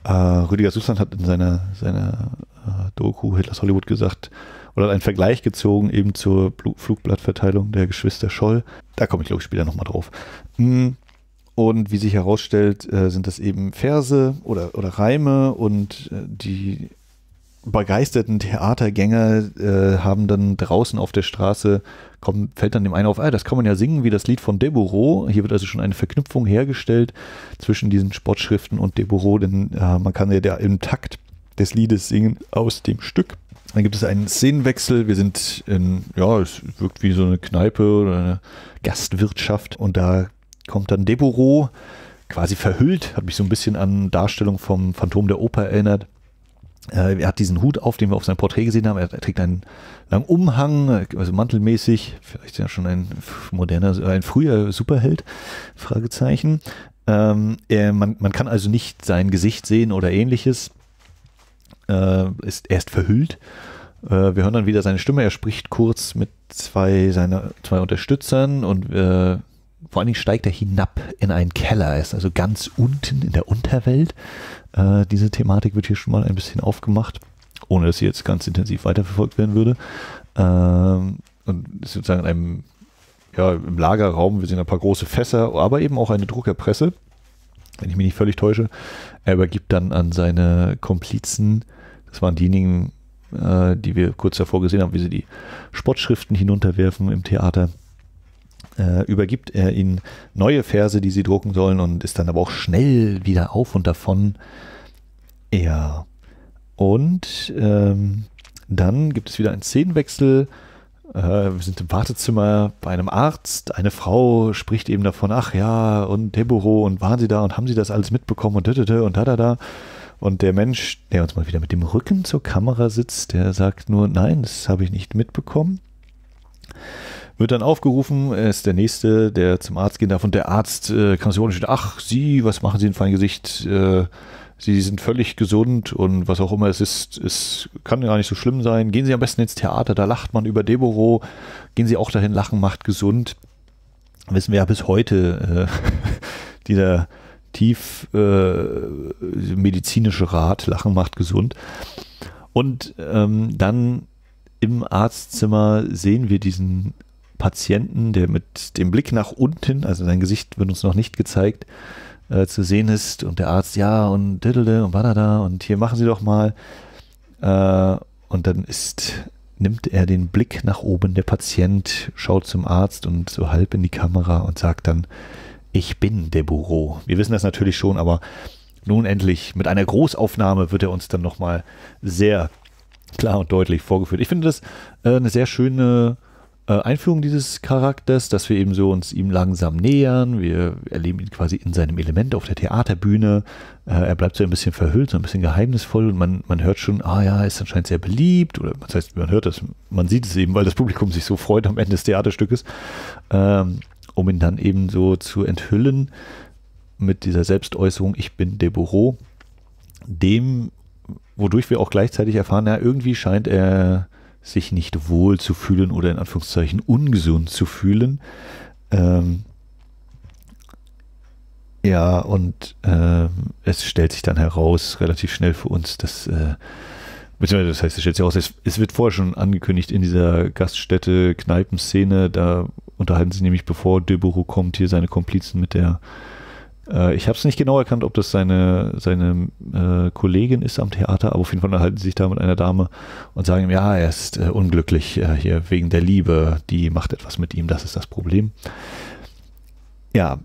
Äh, Rüdiger Susan hat in seiner, seiner äh, Doku Hitlers Hollywood gesagt, oder einen Vergleich gezogen eben zur Blu Flugblattverteilung der Geschwister Scholl. Da komme ich, glaube ich, später nochmal drauf. Hm. Und wie sich herausstellt, äh, sind das eben Verse oder, oder Reime und äh, die begeisterten Theatergänger äh, haben dann draußen auf der Straße, kommt, fällt dann dem einen auf, ah, das kann man ja singen wie das Lied von Deborah. Hier wird also schon eine Verknüpfung hergestellt zwischen diesen Sportschriften und Deborah, denn äh, man kann ja der, im Takt des Liedes singen aus dem Stück. Dann gibt es einen Szenenwechsel. Wir sind in, ja, es wirkt wie so eine Kneipe oder eine Gastwirtschaft und da kommt dann Deborah quasi verhüllt, hat mich so ein bisschen an Darstellung vom Phantom der Oper erinnert äh, er hat diesen Hut auf, den wir auf seinem Porträt gesehen haben. Er, trägt einen langen Umhang, äh, also mantelmäßig, vielleicht ja schon ein moderner, ein früher Superheld, Fragezeichen. Ähm, er, man, man, kann also nicht sein Gesicht sehen oder ähnliches. Äh, ist, er ist verhüllt. Äh, wir hören dann wieder seine Stimme. Er spricht kurz mit zwei seiner zwei Unterstützern und äh, vor allen Dingen steigt er hinab in einen Keller. Er ist also ganz unten in der Unterwelt. Äh, diese Thematik wird hier schon mal ein bisschen aufgemacht, ohne dass sie jetzt ganz intensiv weiterverfolgt werden würde. Ähm, und ist sozusagen in einem, ja, im Lagerraum. Wir sehen ein paar große Fässer, aber eben auch eine Druckerpresse. Wenn ich mich nicht völlig täusche, er übergibt dann an seine Komplizen, das waren diejenigen, äh, die wir kurz davor gesehen haben, wie sie die Spottschriften hinunterwerfen im Theater äh, übergibt er ihnen neue Verse, die sie drucken sollen und ist dann aber auch schnell wieder auf und davon. Ja. Und ähm, dann gibt es wieder einen Szenenwechsel. Äh, wir sind im Wartezimmer bei einem Arzt. Eine Frau spricht eben davon, ach ja, und Deborah, und waren sie da und haben sie das alles mitbekommen und und da da da. Und der Mensch, der uns mal wieder mit dem Rücken zur Kamera sitzt, der sagt nur, nein, das habe ich nicht mitbekommen wird dann aufgerufen, er ist der Nächste, der zum Arzt gehen darf und der Arzt äh, kann sich auch nicht, ach, Sie, was machen Sie denn für ein Gesicht? Äh, Sie sind völlig gesund und was auch immer es ist, es kann gar nicht so schlimm sein. Gehen Sie am besten ins Theater, da lacht man über Deborah. Gehen Sie auch dahin, Lachen macht gesund. Wissen wir ja bis heute, äh, [laughs] dieser tief äh, medizinische Rat, Lachen macht gesund. Und ähm, dann im Arztzimmer sehen wir diesen Patienten, der mit dem Blick nach unten, also sein Gesicht wird uns noch nicht gezeigt, äh, zu sehen ist und der Arzt, ja, und diddle und da und hier machen Sie doch mal. Äh, und dann ist, nimmt er den Blick nach oben, der Patient schaut zum Arzt und so halb in die Kamera und sagt dann, ich bin der Büro. Wir wissen das natürlich schon, aber nun endlich mit einer Großaufnahme wird er uns dann nochmal sehr klar und deutlich vorgeführt. Ich finde das äh, eine sehr schöne äh, Einführung dieses Charakters, dass wir eben so uns ihm langsam nähern. Wir erleben ihn quasi in seinem Element auf der Theaterbühne. Äh, er bleibt so ein bisschen verhüllt, so ein bisschen geheimnisvoll und man, man hört schon, ah ja, ist anscheinend sehr beliebt oder das heißt, man hört es, man sieht es eben, weil das Publikum sich so freut am Ende des Theaterstückes, ähm, um ihn dann eben so zu enthüllen mit dieser Selbstäußerung, ich bin Deborah, dem, wodurch wir auch gleichzeitig erfahren, ja, irgendwie scheint er sich nicht wohl zu fühlen oder in Anführungszeichen ungesund zu fühlen. Ähm, ja, und äh, es stellt sich dann heraus, relativ schnell für uns, dass, äh, beziehungsweise das heißt, es stellt sich heraus, es, es, wird vorher schon angekündigt in dieser Gaststätte-Kneipenszene, da unterhalten sie nämlich, bevor Deborah kommt, hier seine Komplizen mit der äh, ich habe es nicht genau erkannt, ob das seine, seine äh, Kollegin ist am Theater, aber auf jeden Fall unterhalten sie sich da mit einer Dame und sagen ihm, ja, er ist äh, unglücklich äh, hier wegen der Liebe, die macht etwas mit ihm, das ist das Problem. Ja,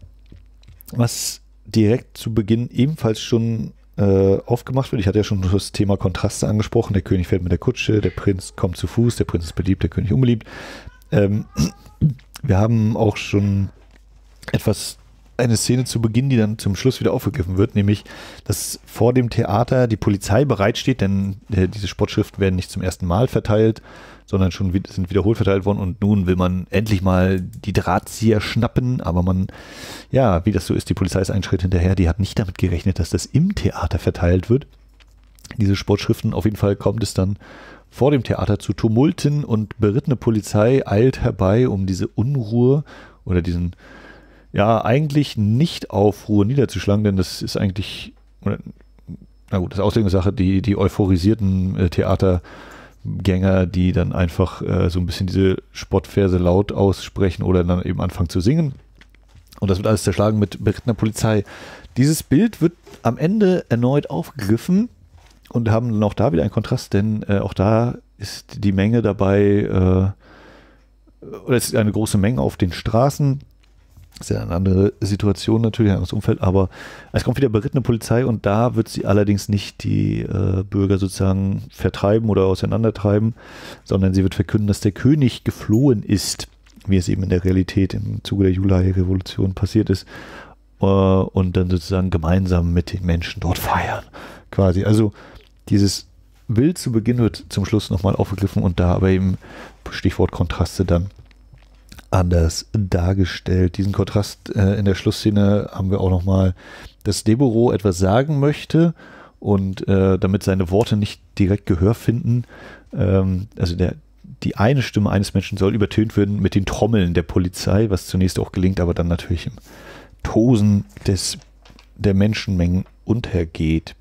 was direkt zu Beginn ebenfalls schon äh, aufgemacht wird. Ich hatte ja schon das Thema Kontraste angesprochen. Der König fährt mit der Kutsche, der Prinz kommt zu Fuß, der Prinz ist beliebt, der König unbeliebt. Ähm, wir haben auch schon etwas eine Szene zu Beginn, die dann zum Schluss wieder aufgegriffen wird, nämlich, dass vor dem Theater die Polizei bereitsteht, denn äh, diese Sportschriften werden nicht zum ersten Mal verteilt, sondern schon wie, sind wiederholt verteilt worden und nun will man endlich mal die Drahtzieher schnappen, aber man, ja, wie das so ist, die Polizei ist einen Schritt hinterher, die hat nicht damit gerechnet, dass das im Theater verteilt wird. Diese Sportschriften, auf jeden Fall kommt es dann vor dem Theater zu Tumulten und berittene Polizei eilt herbei, um diese Unruhe oder diesen äh, ja eigentlich nicht auf Ruhe niederzuschlagen, denn das ist eigentlich, na gut, das ist auch Auslegungssache, die, die euphorisierten äh, Theatergänger, die dann einfach äh, so ein bisschen diese Spottverse laut aussprechen oder dann eben anfangen zu singen. Und das wird alles zerschlagen mit berittener Polizei. Dieses Bild wird am Ende erneut aufgegriffen und haben dann auch da wieder einen Kontrast, denn äh, auch da ist die Menge dabei, äh, oder es ist eine große Menge auf den Straßen das ist ja eine andere Situation natürlich, ein anderes Umfeld, aber es kommt wieder berittene Polizei und da wird sie allerdings nicht die äh, Bürger sozusagen vertreiben oder auseinandertreiben, sondern sie wird verkünden, dass der König geflohen ist, wie es eben in der Realität im Zuge der Juli-Revolution passiert ist, äh, und dann sozusagen gemeinsam mit den Menschen dort feiern, quasi. Also dieses Bild zu Beginn wird zum Schluss nochmal aufgegriffen und da aber eben Stichwort Kontraste dann anders dargestellt. Diesen Kontrast äh, in der Schlussszene haben wir auch nochmal, dass Deborah etwas sagen möchte und äh, damit seine Worte nicht direkt Gehör finden, ähm, also der, die eine Stimme eines Menschen soll übertönt werden mit den Trommeln der Polizei, was zunächst auch gelingt, aber dann natürlich im Tosen des, der Menschenmengen untergeht.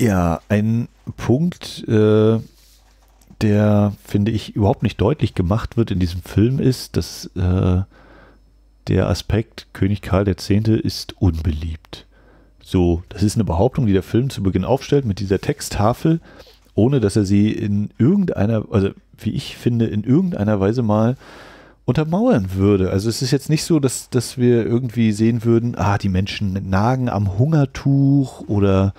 Ja, ein Punkt, äh, der, finde ich, überhaupt nicht deutlich gemacht wird in diesem Film, ist, dass äh, der Aspekt König Karl X. ist unbeliebt. So, das ist eine Behauptung, die der Film zu Beginn aufstellt mit dieser Texttafel, ohne dass er sie in irgendeiner, also wie ich finde, in irgendeiner Weise mal untermauern würde. Also es ist jetzt nicht so, dass, dass wir irgendwie sehen würden, ah, die Menschen nagen am Hungertuch oder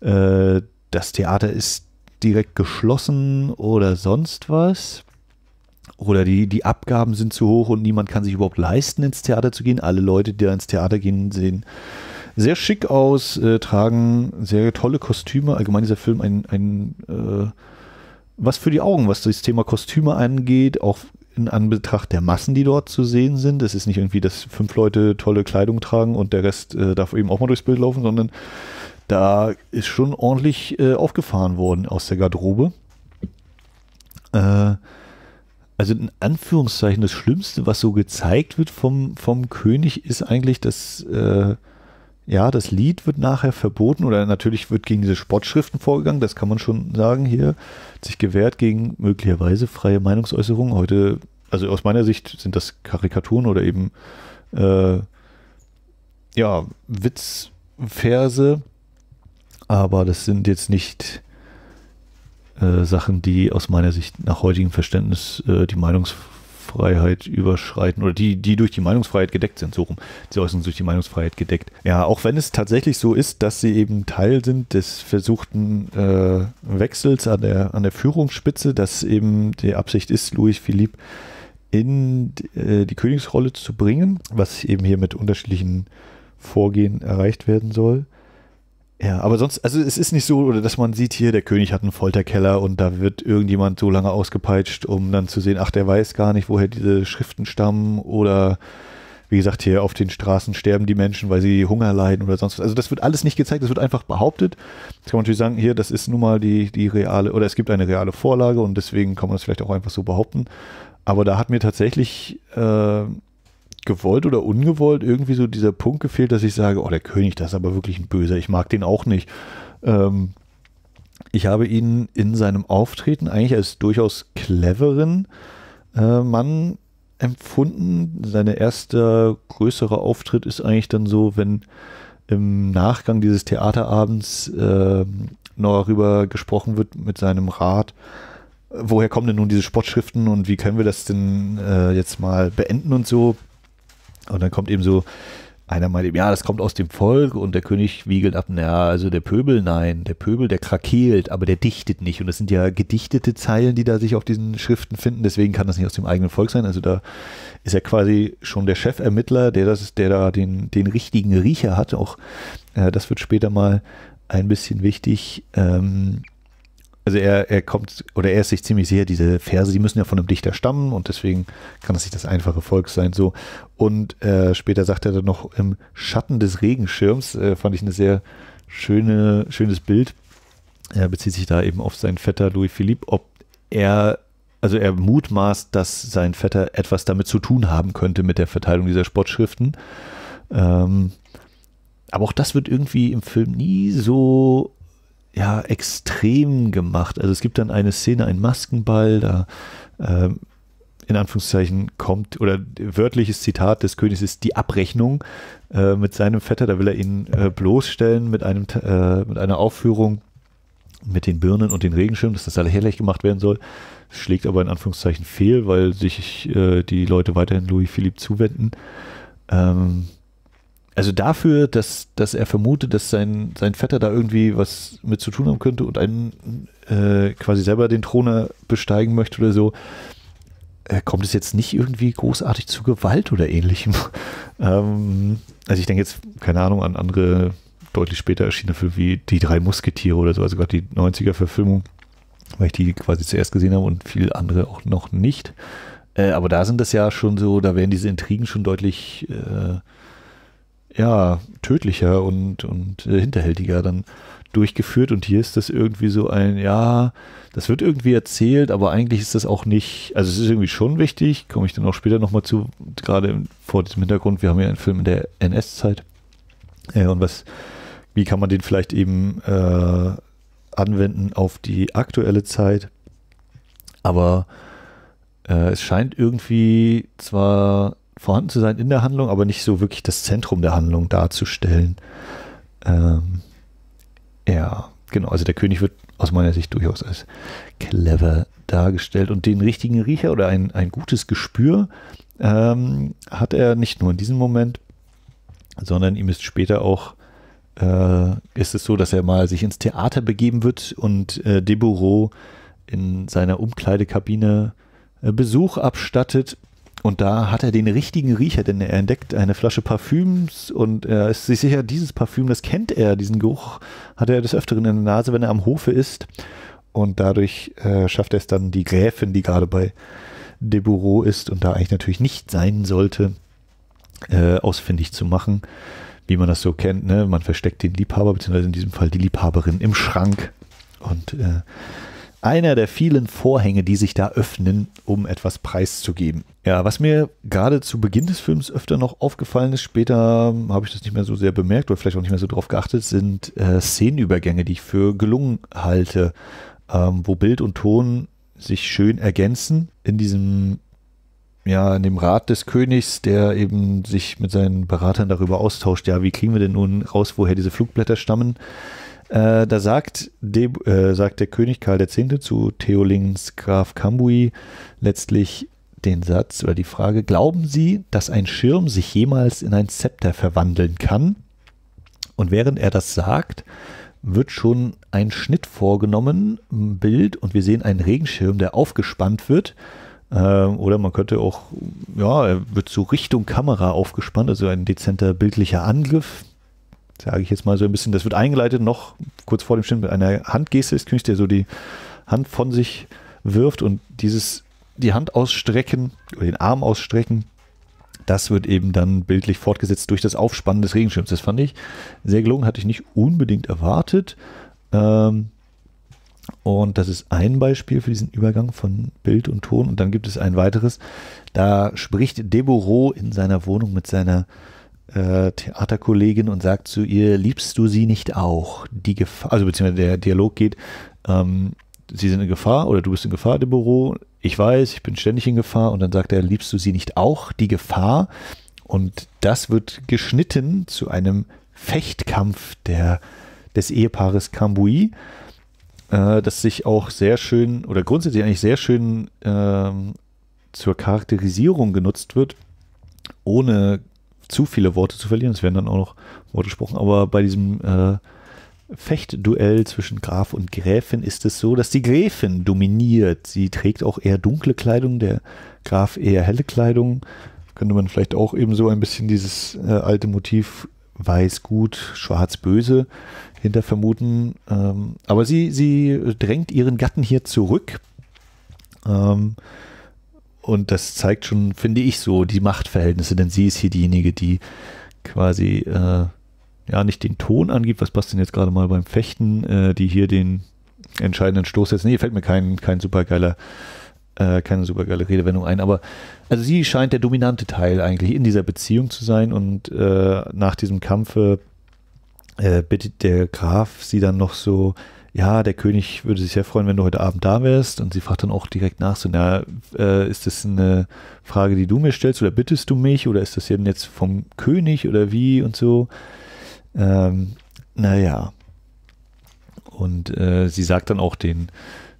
äh, das Theater ist direkt geschlossen oder sonst was. Oder die, die Abgaben sind zu hoch und niemand kann sich überhaupt leisten, ins Theater zu gehen. Alle Leute, die da ins Theater gehen, sehen sehr schick aus, äh, tragen sehr tolle Kostüme. Allgemein ist dieser Film ein, ein äh, was für die Augen, was das Thema Kostüme angeht, auch in Anbetracht der Massen, die dort zu sehen sind. Es ist nicht irgendwie, dass fünf Leute tolle Kleidung tragen und der Rest äh, darf eben auch mal durchs Bild laufen, sondern da ist schon ordentlich äh, aufgefahren worden aus der Garderobe. Äh, also in Anführungszeichen das Schlimmste, was so gezeigt wird vom, vom König, ist eigentlich, dass äh, ja, das Lied wird nachher verboten oder natürlich wird gegen diese Spottschriften vorgegangen, das kann man schon sagen hier, sich gewehrt gegen möglicherweise freie Meinungsäußerung. Heute, also aus meiner Sicht sind das Karikaturen oder eben äh, ja, Witzverse, aber das sind jetzt nicht äh, Sachen, die aus meiner Sicht nach heutigem Verständnis äh, die Meinungsfreiheit überschreiten oder die, die durch die Meinungsfreiheit gedeckt sind, so rum. Sie äußern durch die Meinungsfreiheit gedeckt. Ja, auch wenn es tatsächlich so ist, dass sie eben Teil sind des versuchten äh, Wechsels an der, an der Führungsspitze, dass eben die Absicht ist, Louis Philippe in äh, die Königsrolle zu bringen, was eben hier mit unterschiedlichen Vorgehen erreicht werden soll. Ja, aber sonst, also es ist nicht so, oder dass man sieht hier, der König hat einen Folterkeller und da wird irgendjemand so lange ausgepeitscht, um dann zu sehen, ach, der weiß gar nicht, woher diese Schriften stammen oder wie gesagt, hier auf den Straßen sterben die Menschen, weil sie Hunger leiden oder sonst was. Also das wird alles nicht gezeigt, das wird einfach behauptet. Jetzt kann man natürlich sagen, hier, das ist nun mal die, die reale, oder es gibt eine reale Vorlage und deswegen kann man das vielleicht auch einfach so behaupten. Aber da hat mir tatsächlich äh, gewollt oder ungewollt irgendwie so dieser Punkt gefehlt, dass ich sage, oh, der König, das ist aber wirklich ein Böser, ich mag den auch nicht. Ähm, ich habe ihn in seinem Auftreten eigentlich als durchaus cleveren äh, Mann empfunden. Sein erster größerer Auftritt ist eigentlich dann so, wenn im Nachgang dieses Theaterabends äh, noch darüber gesprochen wird mit seinem Rat, woher kommen denn nun diese Sportschriften und wie können wir das denn äh, jetzt mal beenden und so. Und dann kommt eben so einer meint eben, ja, das kommt aus dem Volk und der König wiegelt ab, naja, also der Pöbel, nein, der Pöbel, der krakeelt, aber der dichtet nicht. Und das sind ja gedichtete Zeilen, die da sich auf diesen Schriften finden, deswegen kann das nicht aus dem eigenen Volk sein. Also da ist er quasi schon der Chefermittler, der das, der da den, den richtigen Riecher hat. Auch äh, das wird später mal ein bisschen wichtig. Ähm, also er, er kommt oder er ist sich ziemlich sicher, diese Verse, die müssen ja von einem Dichter stammen und deswegen kann es nicht das einfache Volk sein. So. Und äh, später sagt er dann noch im Schatten des Regenschirms, äh, fand ich ein sehr schöne, schönes Bild. Er bezieht sich da eben auf seinen Vetter Louis Philippe, ob er also er mutmaßt, dass sein Vetter etwas damit zu tun haben könnte mit der Verteilung dieser Sportschriften. Ähm, aber auch das wird irgendwie im Film nie so ja, extrem gemacht. Also es gibt dann eine Szene, ein Maskenball, da ähm, in Anführungszeichen kommt, oder wörtliches Zitat des Königs ist die Abrechnung äh, mit seinem Vetter, da will er ihn äh, bloßstellen mit, einem, äh, mit einer Aufführung mit den Birnen und den Regenschirmen, dass das alle herrlich gemacht werden soll. Schlägt aber in Anführungszeichen fehl, weil sich äh, die Leute weiterhin Louis Philipp zuwenden. Ähm, also dafür, dass, dass er vermutet, dass sein, sein Vetter da irgendwie was mit zu tun haben könnte und einen äh, quasi selber den Thron besteigen möchte oder so, äh, kommt es jetzt nicht irgendwie großartig zu Gewalt oder ähnlichem. [laughs] ähm, also ich denke jetzt, keine Ahnung, an andere deutlich später erschienene Filme wie Die drei Musketiere oder so, also gerade die 90er-Verfilmung, weil ich die quasi zuerst gesehen habe und viele andere auch noch nicht. Äh, aber da sind das ja schon so, da werden diese Intrigen schon deutlich äh, ja, tödlicher und, und äh, hinterhältiger dann durchgeführt und hier ist das irgendwie so ein, ja, das wird irgendwie erzählt, aber eigentlich ist das auch nicht, also es ist irgendwie schon wichtig, komme ich dann auch später nochmal zu, gerade vor diesem Hintergrund, wir haben ja einen Film in der NS-Zeit äh, und was, wie kann man den vielleicht eben äh, anwenden auf die aktuelle Zeit, aber äh, es scheint irgendwie zwar vorhanden zu sein in der Handlung, aber nicht so wirklich das Zentrum der Handlung darzustellen. Ähm, ja, genau. Also der König wird aus meiner Sicht durchaus als clever dargestellt und den richtigen Riecher oder ein, ein gutes Gespür ähm, hat er nicht nur in diesem Moment, sondern ihm ist später auch äh, ist es so, dass er mal sich ins Theater begeben wird und äh, Deborah in seiner Umkleidekabine äh, Besuch abstattet und da hat er den richtigen Riecher, denn er entdeckt eine Flasche Parfüms und er ist sich sicher, dieses Parfüm, das kennt er, diesen Geruch hat er des Öfteren in der Nase, wenn er am Hofe ist. Und dadurch äh, schafft er es dann, die Gräfin, die gerade bei de Bureau ist und da eigentlich natürlich nicht sein sollte, äh, ausfindig zu machen. Wie man das so kennt, ne? man versteckt den Liebhaber, beziehungsweise in diesem Fall die Liebhaberin im Schrank. Und äh, einer der vielen Vorhänge, die sich da öffnen, um etwas preiszugeben. Ja, was mir gerade zu Beginn des Films öfter noch aufgefallen ist, später ähm, habe ich das nicht mehr so sehr bemerkt oder vielleicht auch nicht mehr so drauf geachtet, sind äh, Szenenübergänge, die ich für gelungen halte, ähm, wo Bild und Ton sich schön ergänzen in diesem ja, in dem Rat des Königs, der eben sich mit seinen Beratern darüber austauscht, ja, wie kriegen wir denn nun raus, woher diese Flugblätter stammen? Äh, da sagt, De, äh, sagt der König Karl X. zu Theolings Graf Kambui letztlich den Satz oder die Frage, glauben Sie, dass ein Schirm sich jemals in ein Zepter verwandeln kann? Und während er das sagt, wird schon ein Schnitt vorgenommen, ein Bild, und wir sehen einen Regenschirm, der aufgespannt wird. Ähm, oder man könnte auch, ja, er wird so Richtung Kamera aufgespannt, also ein dezenter bildlicher Angriff, sage ich jetzt mal so ein bisschen, das wird eingeleitet noch kurz vor dem Stimmen mit einer Handgeste des Königs, der so die Hand von sich wirft und dieses, die Hand ausstrecken oder den Arm ausstrecken, das wird eben dann bildlich fortgesetzt durch das Aufspannen des Regenschirms. Das fand ich sehr gelungen, hatte ich nicht unbedingt erwartet. Ähm, und das ist ein Beispiel für diesen Übergang von Bild und Ton. Und dann gibt es ein weiteres. Da spricht Deborah in seiner Wohnung mit seiner äh, äh, Theaterkollegin und sagt zu ihr, liebst du sie nicht auch? Die Gefahr, also beziehungsweise der Dialog geht, ähm, sie sind in Gefahr oder du bist in Gefahr, Deborah. Ich weiß, ich bin ständig in Gefahr. Und dann sagt er, liebst du sie nicht auch? Die Gefahr. Und das wird geschnitten zu einem Fechtkampf der, des Ehepaares Cambui, äh, das sich auch sehr schön oder grundsätzlich eigentlich sehr schön äh, zur Charakterisierung genutzt wird, ohne zu viele Worte zu verlieren. Es werden dann auch noch Worte gesprochen. Aber bei diesem äh, Fechtduell zwischen Graf und Gräfin ist es so, dass die Gräfin dominiert. Sie trägt auch eher dunkle Kleidung, der Graf eher helle Kleidung. Könnte man vielleicht auch eben so ein bisschen dieses äh, alte Motiv weiß gut, schwarz böse hinter vermuten. Ähm, aber sie, sie drängt ihren Gatten hier zurück. Ähm, und das zeigt schon, finde ich, so die Machtverhältnisse, denn sie ist hier diejenige, die quasi äh, ja nicht den Ton angibt, was passt denn jetzt gerade mal beim Fechten, äh, die hier den entscheidenden Stoß setzt. Nee, fällt mir kein, kein supergeiler, äh, keine supergeile Redewendung ein, aber also sie scheint der dominante Teil eigentlich in dieser Beziehung zu sein und äh, nach diesem Kampfe äh, bittet der Graf sie dann noch so ja, der König würde sich sehr freuen, wenn du heute Abend da wärst. Und sie fragt dann auch direkt nach, so, na, äh, ist das eine Frage, die du mir stellst oder bittest du mich oder ist das eben jetzt vom König oder wie und so. Ähm, naja. Und äh, sie sagt dann auch den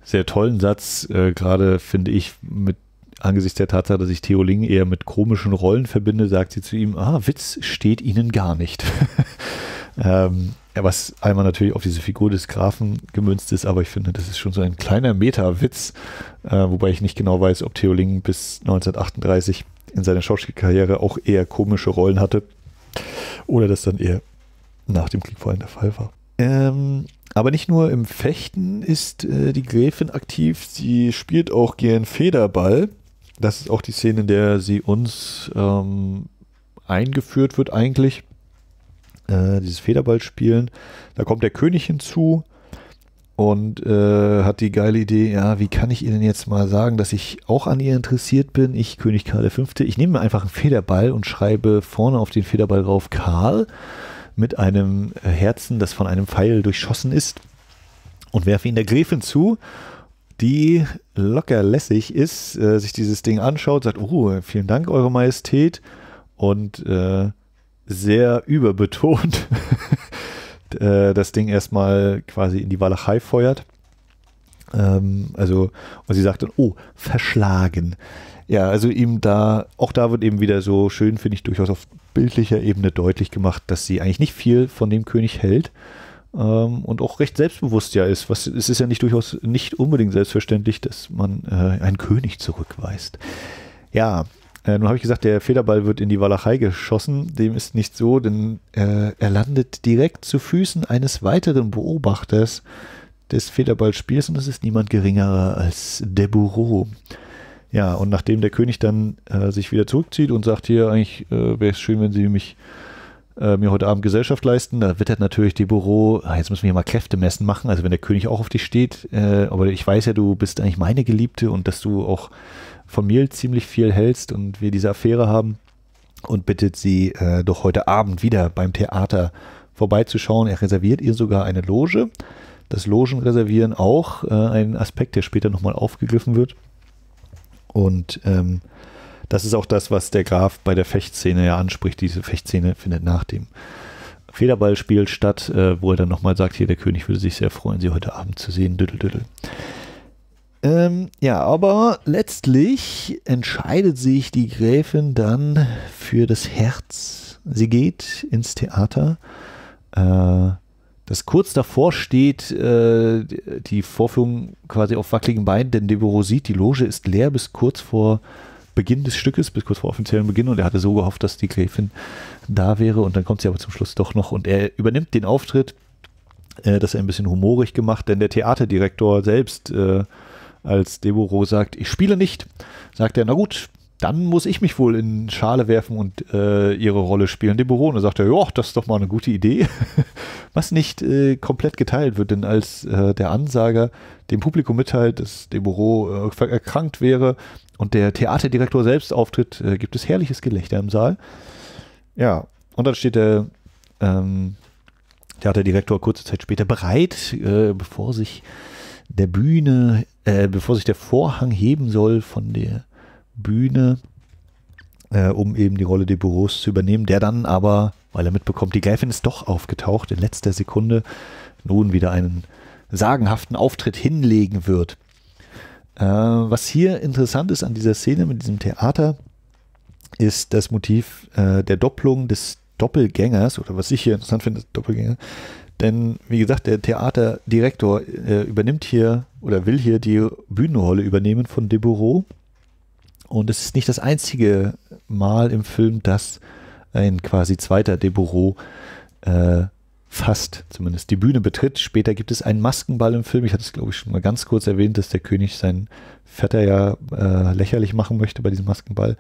sehr tollen Satz, äh, gerade finde ich mit angesichts der Tatsache, dass ich Theo Ling eher mit komischen Rollen verbinde, sagt sie zu ihm, ah, Witz steht ihnen gar nicht. [laughs] ähm, ja, was einmal natürlich auf diese Figur des Grafen gemünzt ist, aber ich finde, das ist schon so ein kleiner Meta-Witz, äh, wobei ich nicht genau weiß, ob Theo Ling bis 1938 in seiner Schauspielkarriere auch eher komische Rollen hatte oder das dann eher nach dem Krieg vor allem der Fall war. Ähm, aber nicht nur im Fechten ist äh, die Gräfin aktiv, sie spielt auch gern Federball. Das ist auch die Szene, in der sie uns ähm, eingeführt wird eigentlich äh, dieses Federball spielen. Da kommt der König hinzu und äh, hat die geile Idee, ja, wie kann ich Ihnen jetzt mal sagen, dass ich auch an ihr interessiert bin? Ich, König Karl V., ich nehme mir einfach einen Federball und schreibe vorne auf den Federball drauf Karl mit einem Herzen, das von einem Pfeil durchschossen ist und werfe ihn der Gräfin zu, die locker lässig ist, äh, sich dieses Ding anschaut, sagt, oh, vielen Dank, Eure Majestät und äh, sehr überbetont [laughs] äh, das Ding erstmal quasi in die Walachei feuert. Ähm, also, und sie sagt dann, oh, verschlagen. Ja, also eben da, auch da wird eben wieder so schön, finde ich, durchaus auf bildlicher Ebene deutlich gemacht, dass sie eigentlich nicht viel von dem König hält ähm, und auch recht selbstbewusst ja ist. Was, es ist ja nicht durchaus nicht unbedingt selbstverständlich, dass man äh, einen König zurückweist. Ja, äh, nun habe ich gesagt, der Federball wird in die Walachei geschossen. Dem ist nicht so, denn äh, er landet direkt zu Füßen eines weiteren Beobachters des Federballspiels und das ist niemand geringerer als Debureau. Ja, und nachdem der König dann äh, sich wieder zurückzieht und sagt, hier eigentlich äh, wäre es schön, wenn Sie mich äh, mir heute Abend Gesellschaft leisten. Da wittert natürlich die Büro, ah, jetzt müssen wir hier mal Kräfte messen machen, also wenn der König auch auf dich steht, äh, aber ich weiß ja, du bist eigentlich meine Geliebte und dass du auch von mir ziemlich viel hältst und wir diese Affäre haben und bittet sie äh, doch heute Abend wieder beim Theater vorbeizuschauen. Er reserviert ihr sogar eine Loge. Das Logenreservieren auch äh, ein Aspekt, der später nochmal aufgegriffen wird. Und ähm, das ist auch das, was der Graf bei der Fechtszene ja anspricht. Diese Fechtszene findet nach dem Federballspiel statt, äh, wo er dann nochmal sagt, hier der König würde sich sehr freuen, sie heute Abend zu sehen. Düdel, düdel. Ähm, ja, aber letztlich entscheidet sich die Gräfin dann für das Herz. Sie geht ins Theater. Äh, das kurz davor steht äh, die Vorführung quasi auf wackeligen Beinen, denn Devereaux sieht, die Loge ist leer bis kurz vor Beginn des Stückes, bis kurz vor offiziellen Beginn. Und er hatte so gehofft, dass die Gräfin da wäre. Und dann kommt sie aber zum Schluss doch noch. Und er übernimmt den Auftritt. Äh, das ist ein bisschen humorig gemacht, denn der Theaterdirektor selbst. Äh, als Deborah sagt, ich spiele nicht, sagt er, na gut, dann muss ich mich wohl in Schale werfen und äh, ihre Rolle spielen. Deborah, und sagt er, ja, das ist doch mal eine gute Idee. [laughs] Was nicht äh, komplett geteilt wird, denn als äh, der Ansager dem Publikum mitteilt, dass Deborah äh, erkrankt wäre und der Theaterdirektor selbst auftritt, äh, gibt es herrliches Gelächter im Saal. Ja, und dann steht der ähm, Theaterdirektor kurze Zeit später bereit, äh, bevor sich der Bühne äh, bevor sich der Vorhang heben soll von der Bühne, äh, um eben die Rolle des Büros zu übernehmen, der dann aber, weil er mitbekommt, die Gräfin ist doch aufgetaucht in letzter Sekunde, nun wieder einen sagenhaften Auftritt hinlegen wird. Äh, was hier interessant ist an dieser Szene mit diesem Theater, ist das Motiv äh, der Doppelung des Doppelgängers, oder was ich hier interessant finde, Doppelgänger, denn, wie gesagt, der Theaterdirektor äh, übernimmt hier oder will hier die Bühnenrolle übernehmen von Deborah. Und es ist nicht das einzige Mal im Film, dass ein quasi zweiter Deborah äh, fast zumindest die Bühne betritt. Später gibt es einen Maskenball im Film. Ich hatte es, glaube ich, schon mal ganz kurz erwähnt, dass der König seinen Vetter ja äh, lächerlich machen möchte bei diesem Maskenball.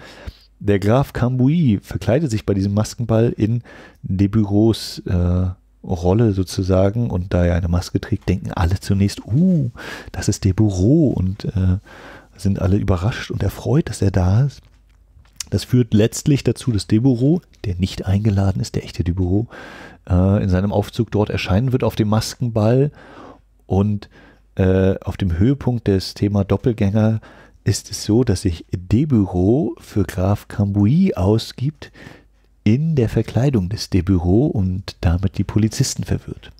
Der Graf Cambouis verkleidet sich bei diesem Maskenball in Debureaus äh, Rolle sozusagen und da er eine Maske trägt, denken alle zunächst, uh, das ist Deborah und äh, sind alle überrascht und erfreut, dass er da ist. Das führt letztlich dazu, dass Deborah, der nicht eingeladen ist, der echte Deborah, äh, in seinem Aufzug dort erscheinen wird auf dem Maskenball und äh, auf dem Höhepunkt des Thema Doppelgänger ist es so, dass sich Deborah für Graf Cambouis ausgibt, in der Verkleidung des Debüro und damit die Polizisten verwirrt.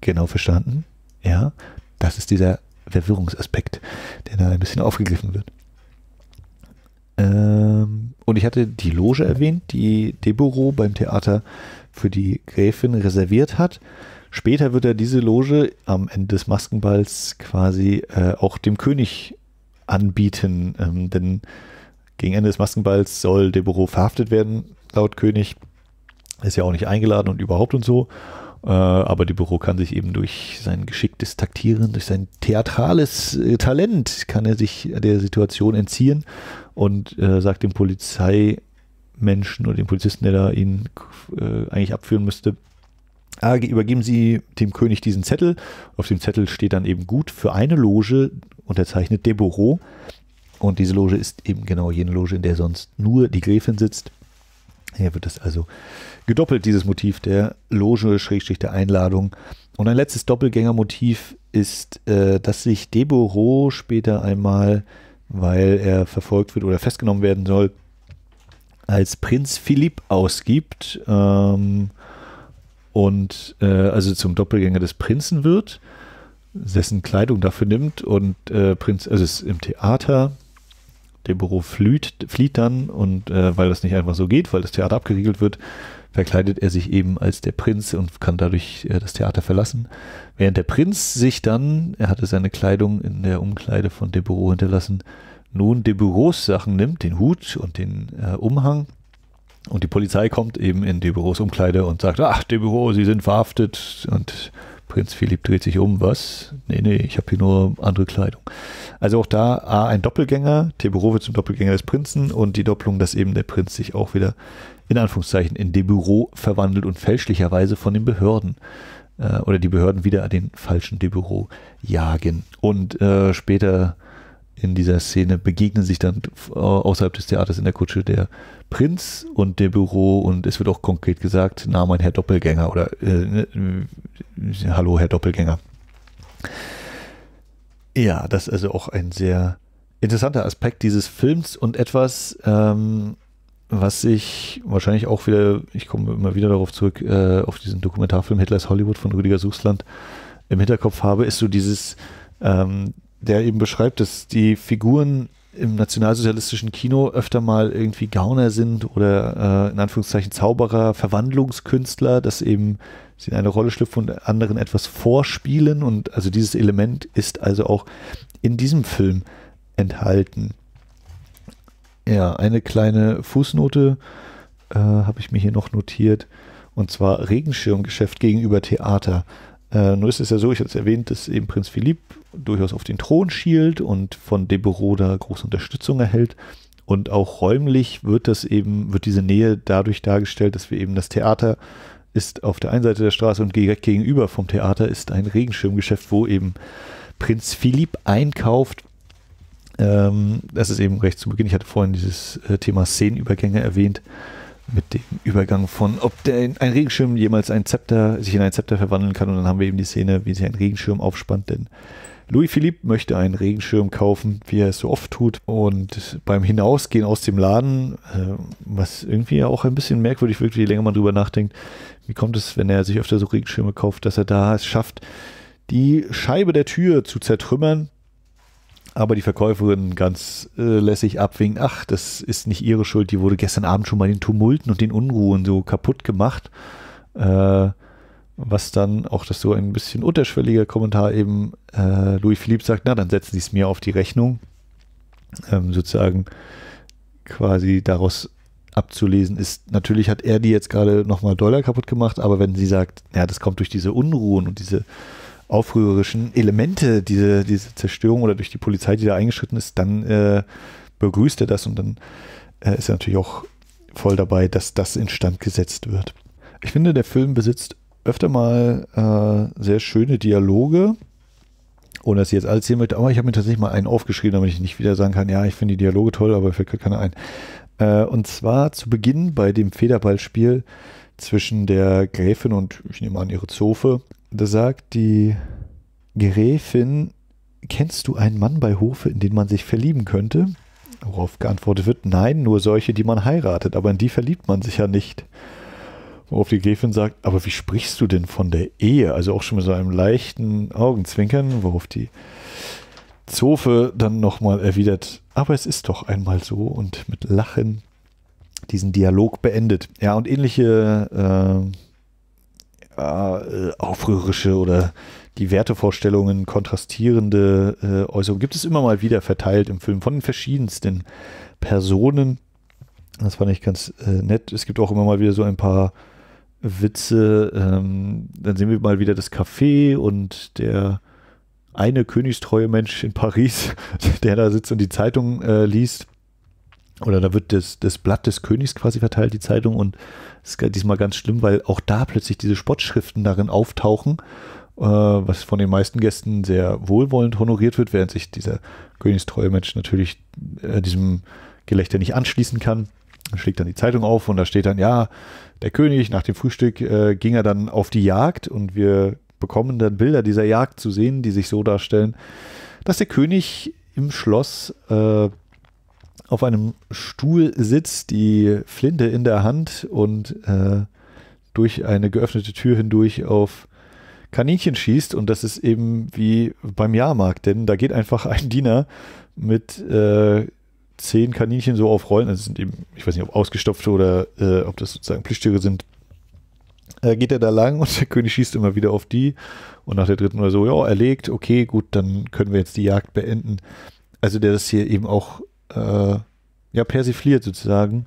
Genau verstanden? Ja, das ist dieser Verwirrungsaspekt, der da ein bisschen aufgegriffen wird. Ähm, und ich hatte die Loge erwähnt, die Deborah beim Theater für die Gräfin reserviert hat. Später wird er diese Loge am Ende des Maskenballs quasi äh, auch dem König anbieten, ähm, denn gegen Ende des Maskenballs soll Deborah verhaftet werden laut König. Ist ja auch nicht eingeladen und überhaupt und so. Äh, aber die Büro kann sich eben durch sein geschicktes Taktieren, durch sein theatrales äh, Talent, kann er sich der Situation entziehen und äh, sagt dem Polizeimenschen oder dem Polizisten, der da ihn eigentlich abführen müsste, ah, übergeben Sie dem König diesen Zettel. Auf dem Zettel steht dann eben gut für eine Loge unterzeichnet der Büro. Und diese Loge ist eben genau jene Loge, in der sonst nur die Gräfin sitzt. Hier wird das also gedoppelt, dieses Motiv der Loge, Schrägstrich der Einladung. Und ein letztes Doppelgängermotiv ist, äh, dass sich Deborah später einmal, weil er verfolgt wird oder festgenommen werden soll, als Prinz Philipp ausgibt ähm, und äh, also zum Doppelgänger des Prinzen wird, dessen Kleidung dafür nimmt und äh, Prinz, also ist im Theater, dem Büro flieht, flieht dann und äh, weil das nicht einfach so geht, weil das Theater abgeriegelt wird, verkleidet er sich eben als der Prinz und kann dadurch äh, das Theater verlassen. Während der Prinz sich dann, er hatte seine Kleidung in der Umkleide von Debureau hinterlassen, nun Debureaus Sachen nimmt, den Hut und den äh, Umhang. Und die Polizei kommt eben in Debureaus Umkleide und sagt, ach, Debureau, Sie sind verhaftet und Prinz Philipp dreht sich um, was? Nee, nee, ich habe hier nur andere Kleidung. Also auch da A, ein Doppelgänger, Teborowitz zum Doppelgänger des Prinzen und die Doppelung, dass eben der Prinz sich auch wieder in Anführungszeichen in Debüro verwandelt und fälschlicherweise von den Behörden äh, oder die Behörden wieder an den falschen Debüro jagen. Und äh, später in dieser Szene begegnen sich dann außerhalb des Theaters in der Kutsche der Prinz und der Büro und es wird auch konkret gesagt, na mein Herr Doppelgänger oder äh, ne, hallo Herr Doppelgänger. Ja, das ist also auch ein sehr interessanter Aspekt dieses Films und etwas, ähm, was ich wahrscheinlich auch wieder, ich komme immer wieder darauf zurück, äh, auf diesen Dokumentarfilm Hitlers Hollywood von Rüdiger Suchsland im Hinterkopf habe, ist so dieses, ähm, der eben beschreibt, dass die Figuren im nationalsozialistischen Kino öfter mal irgendwie Gauner sind oder äh, in Anführungszeichen Zauberer, Verwandlungskünstler, dass eben sie in eine Rolle schlüpfen und anderen etwas vorspielen und also dieses Element ist also auch in diesem Film enthalten. Ja, eine kleine Fußnote äh, habe ich mir hier noch notiert und zwar Regenschirmgeschäft gegenüber Theater. Äh, nur ist es ja so, ich hatte es erwähnt, dass eben Prinz Philipp durchaus auf den Thron schielt und von da große Unterstützung erhält. Und auch räumlich wird das eben, wird diese Nähe dadurch dargestellt, dass wir eben das Theater ist auf der einen Seite der Straße und direkt gegenüber vom Theater ist ein Regenschirmgeschäft, wo eben Prinz Philipp einkauft. Ähm, das ist eben recht zu Beginn. Ich hatte vorhin dieses äh, Thema Szenenübergänge erwähnt mit dem Übergang von, ob der, ein Regenschirm jemals ein Zepter, sich in ein Zepter verwandeln kann. Und dann haben wir eben die Szene, wie sich ein Regenschirm aufspannt, denn Louis Philippe möchte einen Regenschirm kaufen, wie er es so oft tut. Und beim Hinausgehen aus dem Laden, äh, was irgendwie auch ein bisschen merkwürdig wirkt, je länger man drüber nachdenkt, wie kommt es, wenn er sich öfter so Regenschirme kauft, dass er da es schafft, die Scheibe der Tür zu zertrümmern aber die Verkäuferin ganz äh, lässig abwinkt, ach, das ist nicht ihre Schuld, die wurde gestern Abend schon mal den Tumulten und den Unruhen so kaputt gemacht. Äh, was dann auch das so ein bisschen unterschwelliger Kommentar eben äh, Louis Philippe sagt, na, dann setzen Sie es mir auf die Rechnung. Ähm, sozusagen quasi daraus abzulesen ist, natürlich hat er die jetzt gerade nochmal Dollar kaputt gemacht, aber wenn sie sagt, ja, das kommt durch diese Unruhen und diese aufrührerischen Elemente, diese, diese Zerstörung oder durch die Polizei, die da eingeschritten ist, dann äh, begrüßt er das und dann äh, ist er natürlich auch voll dabei, dass das instand gesetzt wird. Ich finde, der Film besitzt öfter mal äh, sehr schöne Dialoge, ohne dass ich jetzt alles sehen möchte, aber ich habe mir tatsächlich mal einen aufgeschrieben, damit ich nicht wieder sagen kann, ja, ich finde die Dialoge toll, aber fällt keiner ein. Äh, und zwar zu Beginn bei dem Federballspiel zwischen der Gräfin und, ich nehme an, ihre Zofe da sagt die Gräfin, kennst du einen Mann bei Hofe, in den man sich verlieben könnte? Worauf geantwortet wird, nein, nur solche, die man heiratet, aber in die verliebt man sich ja nicht. Worauf die Gräfin sagt, aber wie sprichst du denn von der Ehe? Also auch schon mit so einem leichten Augenzwinkern, worauf die Zofe dann nochmal erwidert, aber es ist doch einmal so und mit Lachen diesen Dialog beendet. Ja, und ähnliche äh, äh, aufrührerische oder die Wertevorstellungen kontrastierende äh, Äußerungen gibt es immer mal wieder verteilt im Film von den verschiedensten Personen. Das fand ich ganz äh, nett. Es gibt auch immer mal wieder so ein paar Witze. Ähm, dann sehen wir mal wieder das Café und der eine königstreue Mensch in Paris, [laughs] der da sitzt und die Zeitung äh, liest oder da wird das, das Blatt des Königs quasi verteilt, die Zeitung. Und es ist diesmal ganz schlimm, weil auch da plötzlich diese Spottschriften darin auftauchen, äh, was von den meisten Gästen sehr wohlwollend honoriert wird, während sich dieser königstreue Mensch natürlich äh, diesem Gelächter nicht anschließen kann. Er schlägt dann die Zeitung auf und da steht dann, ja, der König, nach dem Frühstück äh, ging er dann auf die Jagd und wir bekommen dann Bilder dieser Jagd zu sehen, die sich so darstellen, dass der König im Schloss äh, auf einem Stuhl sitzt, die Flinte in der Hand und äh, durch eine geöffnete Tür hindurch auf Kaninchen schießt. Und das ist eben wie beim Jahrmarkt, denn da geht einfach ein Diener mit äh, zehn Kaninchen so auf Rollen, also sind eben, ich weiß nicht, ob ausgestopfte oder äh, ob das sozusagen Plüschtiere sind, äh, geht er da lang und [laughs] der König schießt immer wieder auf die. Und nach der dritten oder so, ja, erlegt, okay, gut, dann können wir jetzt die Jagd beenden. Also, der ist hier eben auch äh, ja, persifliert sozusagen.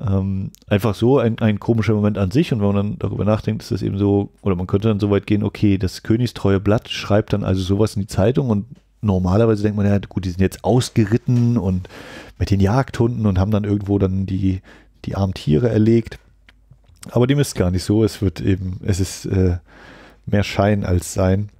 Ähm, einfach so ein, ein, komischer Moment an sich und wenn man dann darüber nachdenkt, ist das eben so, oder man könnte dann so weit gehen, okay, das königstreue Blatt schreibt dann also sowas in die Zeitung und normalerweise denkt man ja, gut, die sind jetzt ausgeritten und mit den Jagdhunden und haben dann irgendwo dann die, die armen Tiere erlegt. Aber dem ist gar nicht so, es wird eben, es ist äh, mehr Schein als Sein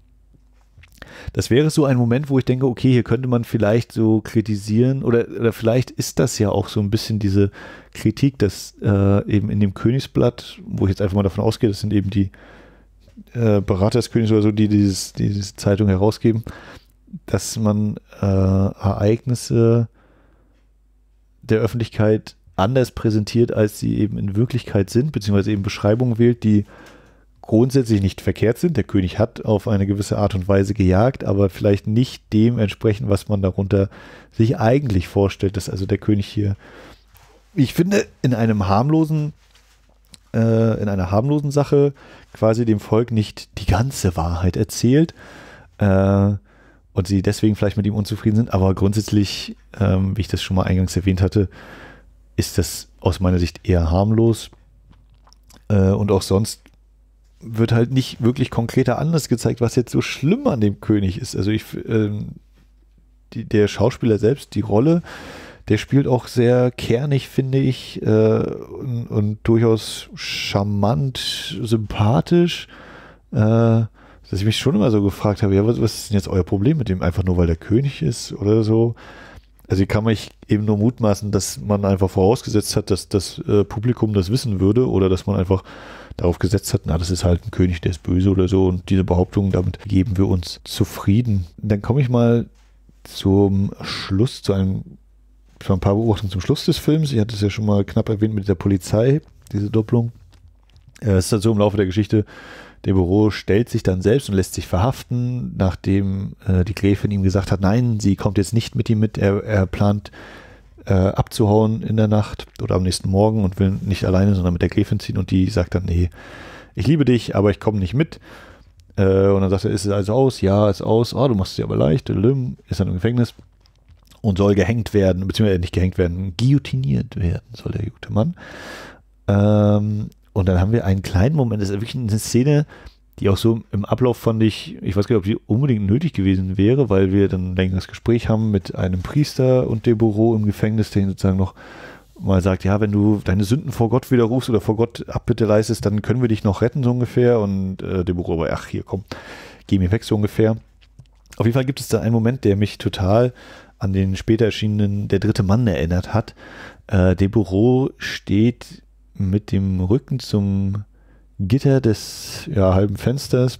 das wäre so ein Moment, wo ich denke, okay, hier könnte man vielleicht so kritisieren oder, oder vielleicht ist das ja auch so ein bisschen diese Kritik, dass äh, eben in dem Königsblatt, wo ich jetzt einfach mal davon ausgehe, das sind eben die äh, Berater des Königs oder so, die dieses, diese Zeitung herausgeben, dass man äh, Ereignisse der Öffentlichkeit anders präsentiert, als sie eben in Wirklichkeit sind, beziehungsweise eben Beschreibungen wählt, die grundsätzlich nicht verkehrt sind. Der König hat auf eine gewisse Art und Weise gejagt, aber vielleicht nicht dem entsprechend, was man darunter sich eigentlich vorstellt, dass also der König hier, ich finde, in einem harmlosen, äh, in einer harmlosen Sache quasi dem Volk nicht die ganze Wahrheit erzählt. Äh, und sie deswegen vielleicht mit ihm unzufrieden sind, aber grundsätzlich, ähm, wie ich das schon mal eingangs erwähnt hatte, ist das aus meiner Sicht eher harmlos. Äh, und auch sonst wird halt nicht wirklich konkreter anders gezeigt, was jetzt so schlimm an dem König ist. Also ich, ähm, die, der Schauspieler selbst, die Rolle, der spielt auch sehr kernig, finde ich, äh, und, und, durchaus charmant, sympathisch. Äh, dass ich mich schon immer so gefragt habe, ja, was, was ist denn jetzt euer Problem mit dem? Einfach nur, weil der König ist oder so. Also ich kann mich eben nur mutmaßen, dass man einfach vorausgesetzt hat, dass das äh, Publikum das wissen würde oder dass man einfach darauf gesetzt hat, na, das ist halt ein König, der ist böse oder so. Und diese Behauptung, damit geben wir uns zufrieden. Dann komme ich mal zum Schluss, zu einem, zu ein paar Beobachtungen zum Schluss des Films. Ich hatte es ja schon mal knapp erwähnt mit der Polizei, diese Doppelung. Äh, es ist dann halt so im Laufe der Geschichte, der Büro stellt sich dann selbst und lässt sich verhaften, nachdem äh, die Gräfin ihm gesagt hat, nein, sie kommt jetzt nicht mit ihm mit, er, er plant äh, abzuhauen in der Nacht oder am nächsten Morgen und will nicht alleine, sondern mit der Gräfin ziehen und die sagt dann, nee, ich liebe dich, aber ich komme nicht mit. Äh, und dann sagt er, ist es also aus? Ja, ist aus. Oh, du machst es dir aber leicht. Ist dann im Gefängnis und soll gehängt werden, beziehungsweise nicht gehängt werden, guillotiniert werden soll der gute Mann. Ähm, und dann haben wir einen kleinen Moment, das ist wirklich eine Szene, die auch so im Ablauf fand ich, ich weiß gar nicht, ob die unbedingt nötig gewesen wäre, weil wir dann ein längeres Gespräch haben mit einem Priester und dem Büro im Gefängnis, der ihn sozusagen noch mal sagt, ja, wenn du deine Sünden vor Gott widerrufst oder vor Gott Abbitte leistest, dann können wir dich noch retten, so ungefähr. Und äh, der Büro aber, ach, hier komm, geh mir weg, so ungefähr. Auf jeden Fall gibt es da einen Moment, der mich total an den später erschienenen Der dritte Mann erinnert hat. Äh, Deborah steht mit dem Rücken zum Gitter des ja, halben Fensters,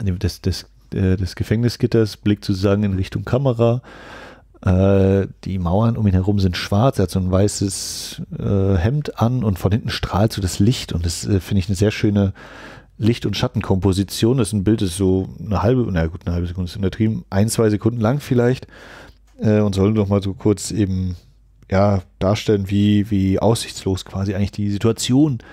des, des, äh, des Gefängnisgitters, blickt sozusagen in Richtung Kamera. Äh, die Mauern um ihn herum sind schwarz, er hat so ein weißes äh, Hemd an und von hinten strahlt so das Licht und das finde ich eine sehr schöne Licht- und Schattenkomposition. Das ist ein Bild, das ist so eine halbe, na gut, eine halbe Sekunde ist untertrieben, ein, zwei Sekunden lang vielleicht und soll noch mal so kurz eben ja, darstellen, wie, wie aussichtslos quasi eigentlich die Situation ist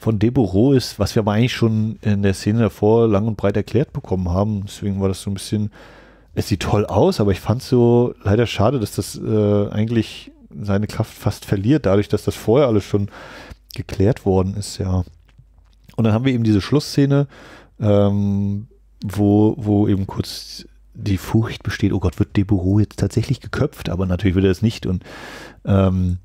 von Deborah ist, was wir aber eigentlich schon in der Szene davor lang und breit erklärt bekommen haben. Deswegen war das so ein bisschen, es sieht toll aus, aber ich fand es so leider schade, dass das äh, eigentlich seine Kraft fast verliert, dadurch, dass das vorher alles schon geklärt worden ist, ja. Und dann haben wir eben diese Schlussszene, ähm, wo, wo eben kurz die Furcht besteht, oh Gott, wird Deborah jetzt tatsächlich geköpft? Aber natürlich wird er es nicht. Und ähm,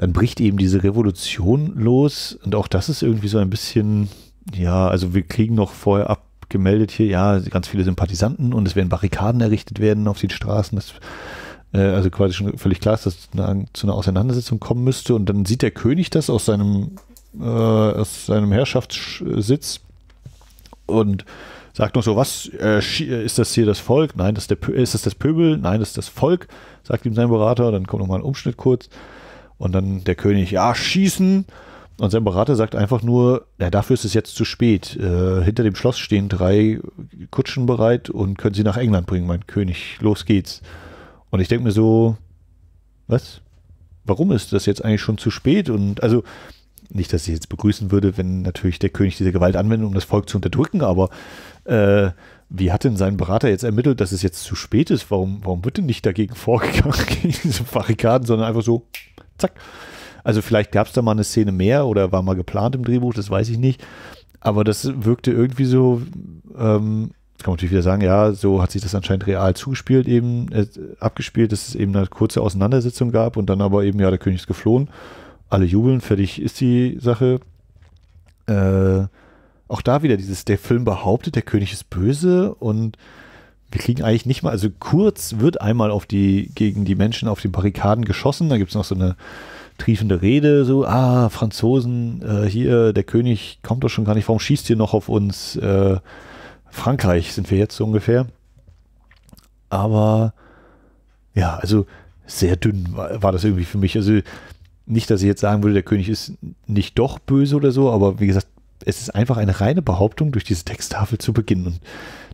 dann bricht eben diese Revolution los und auch das ist irgendwie so ein bisschen, ja, also wir kriegen noch vorher abgemeldet hier, ja, ganz viele Sympathisanten und es werden Barrikaden errichtet werden auf den Straßen, das äh, also quasi schon völlig klar ist, dass es zu einer Auseinandersetzung kommen müsste. Und dann sieht der König das aus seinem, äh, aus seinem Herrschaftssitz und sagt noch so, was äh, äh ist das hier das Volk? Nein, das ist, der, ist das das Pöbel? Nein, das ist das Volk, sagt ihm sein Berater. Dann kommt nochmal ein Umschnitt kurz. Und dann der König, ja, schießen. Und sein Berater sagt einfach nur, ja, dafür ist es jetzt zu spät. Äh, hinter dem Schloss stehen drei Kutschen bereit und können sie nach England bringen, mein König. Los geht's. Und ich denke mir so, was? Warum ist das jetzt eigentlich schon zu spät? Und also, nicht, dass ich jetzt begrüßen würde, wenn natürlich der König diese Gewalt anwendet, um das Volk zu unterdrücken, aber äh, wie hat denn sein Berater jetzt ermittelt, dass es jetzt zu spät ist? Warum, warum wird denn nicht dagegen vorgegangen, [laughs] gegen diese Barrikaden, sondern einfach so, zack. Also vielleicht gab es da mal eine Szene mehr oder war mal geplant im Drehbuch, das weiß ich nicht. Aber das wirkte irgendwie so, ähm, kann man natürlich wieder sagen, ja, so hat sich das anscheinend real zugespielt, eben äh, abgespielt, dass es eben eine kurze Auseinandersetzung gab und dann aber eben, ja, der König ist geflohen, alle jubeln, fertig ist die Sache. Äh, auch da wieder dieses, der Film behauptet, der König ist böse und wir kriegen eigentlich nicht mal, also kurz wird einmal auf die, gegen die Menschen auf die Barrikaden geschossen, da gibt es noch so eine triefende Rede, so, ah, Franzosen, äh, hier, der König kommt doch schon gar nicht, warum schießt ihr noch auf uns? Äh, Frankreich sind wir jetzt so ungefähr. Aber ja, also sehr dünn war, war das irgendwie für mich. Also nicht, dass ich jetzt sagen würde, der König ist nicht doch böse oder so, aber wie gesagt, es ist einfach eine reine Behauptung, durch diese Texttafel zu beginnen. Und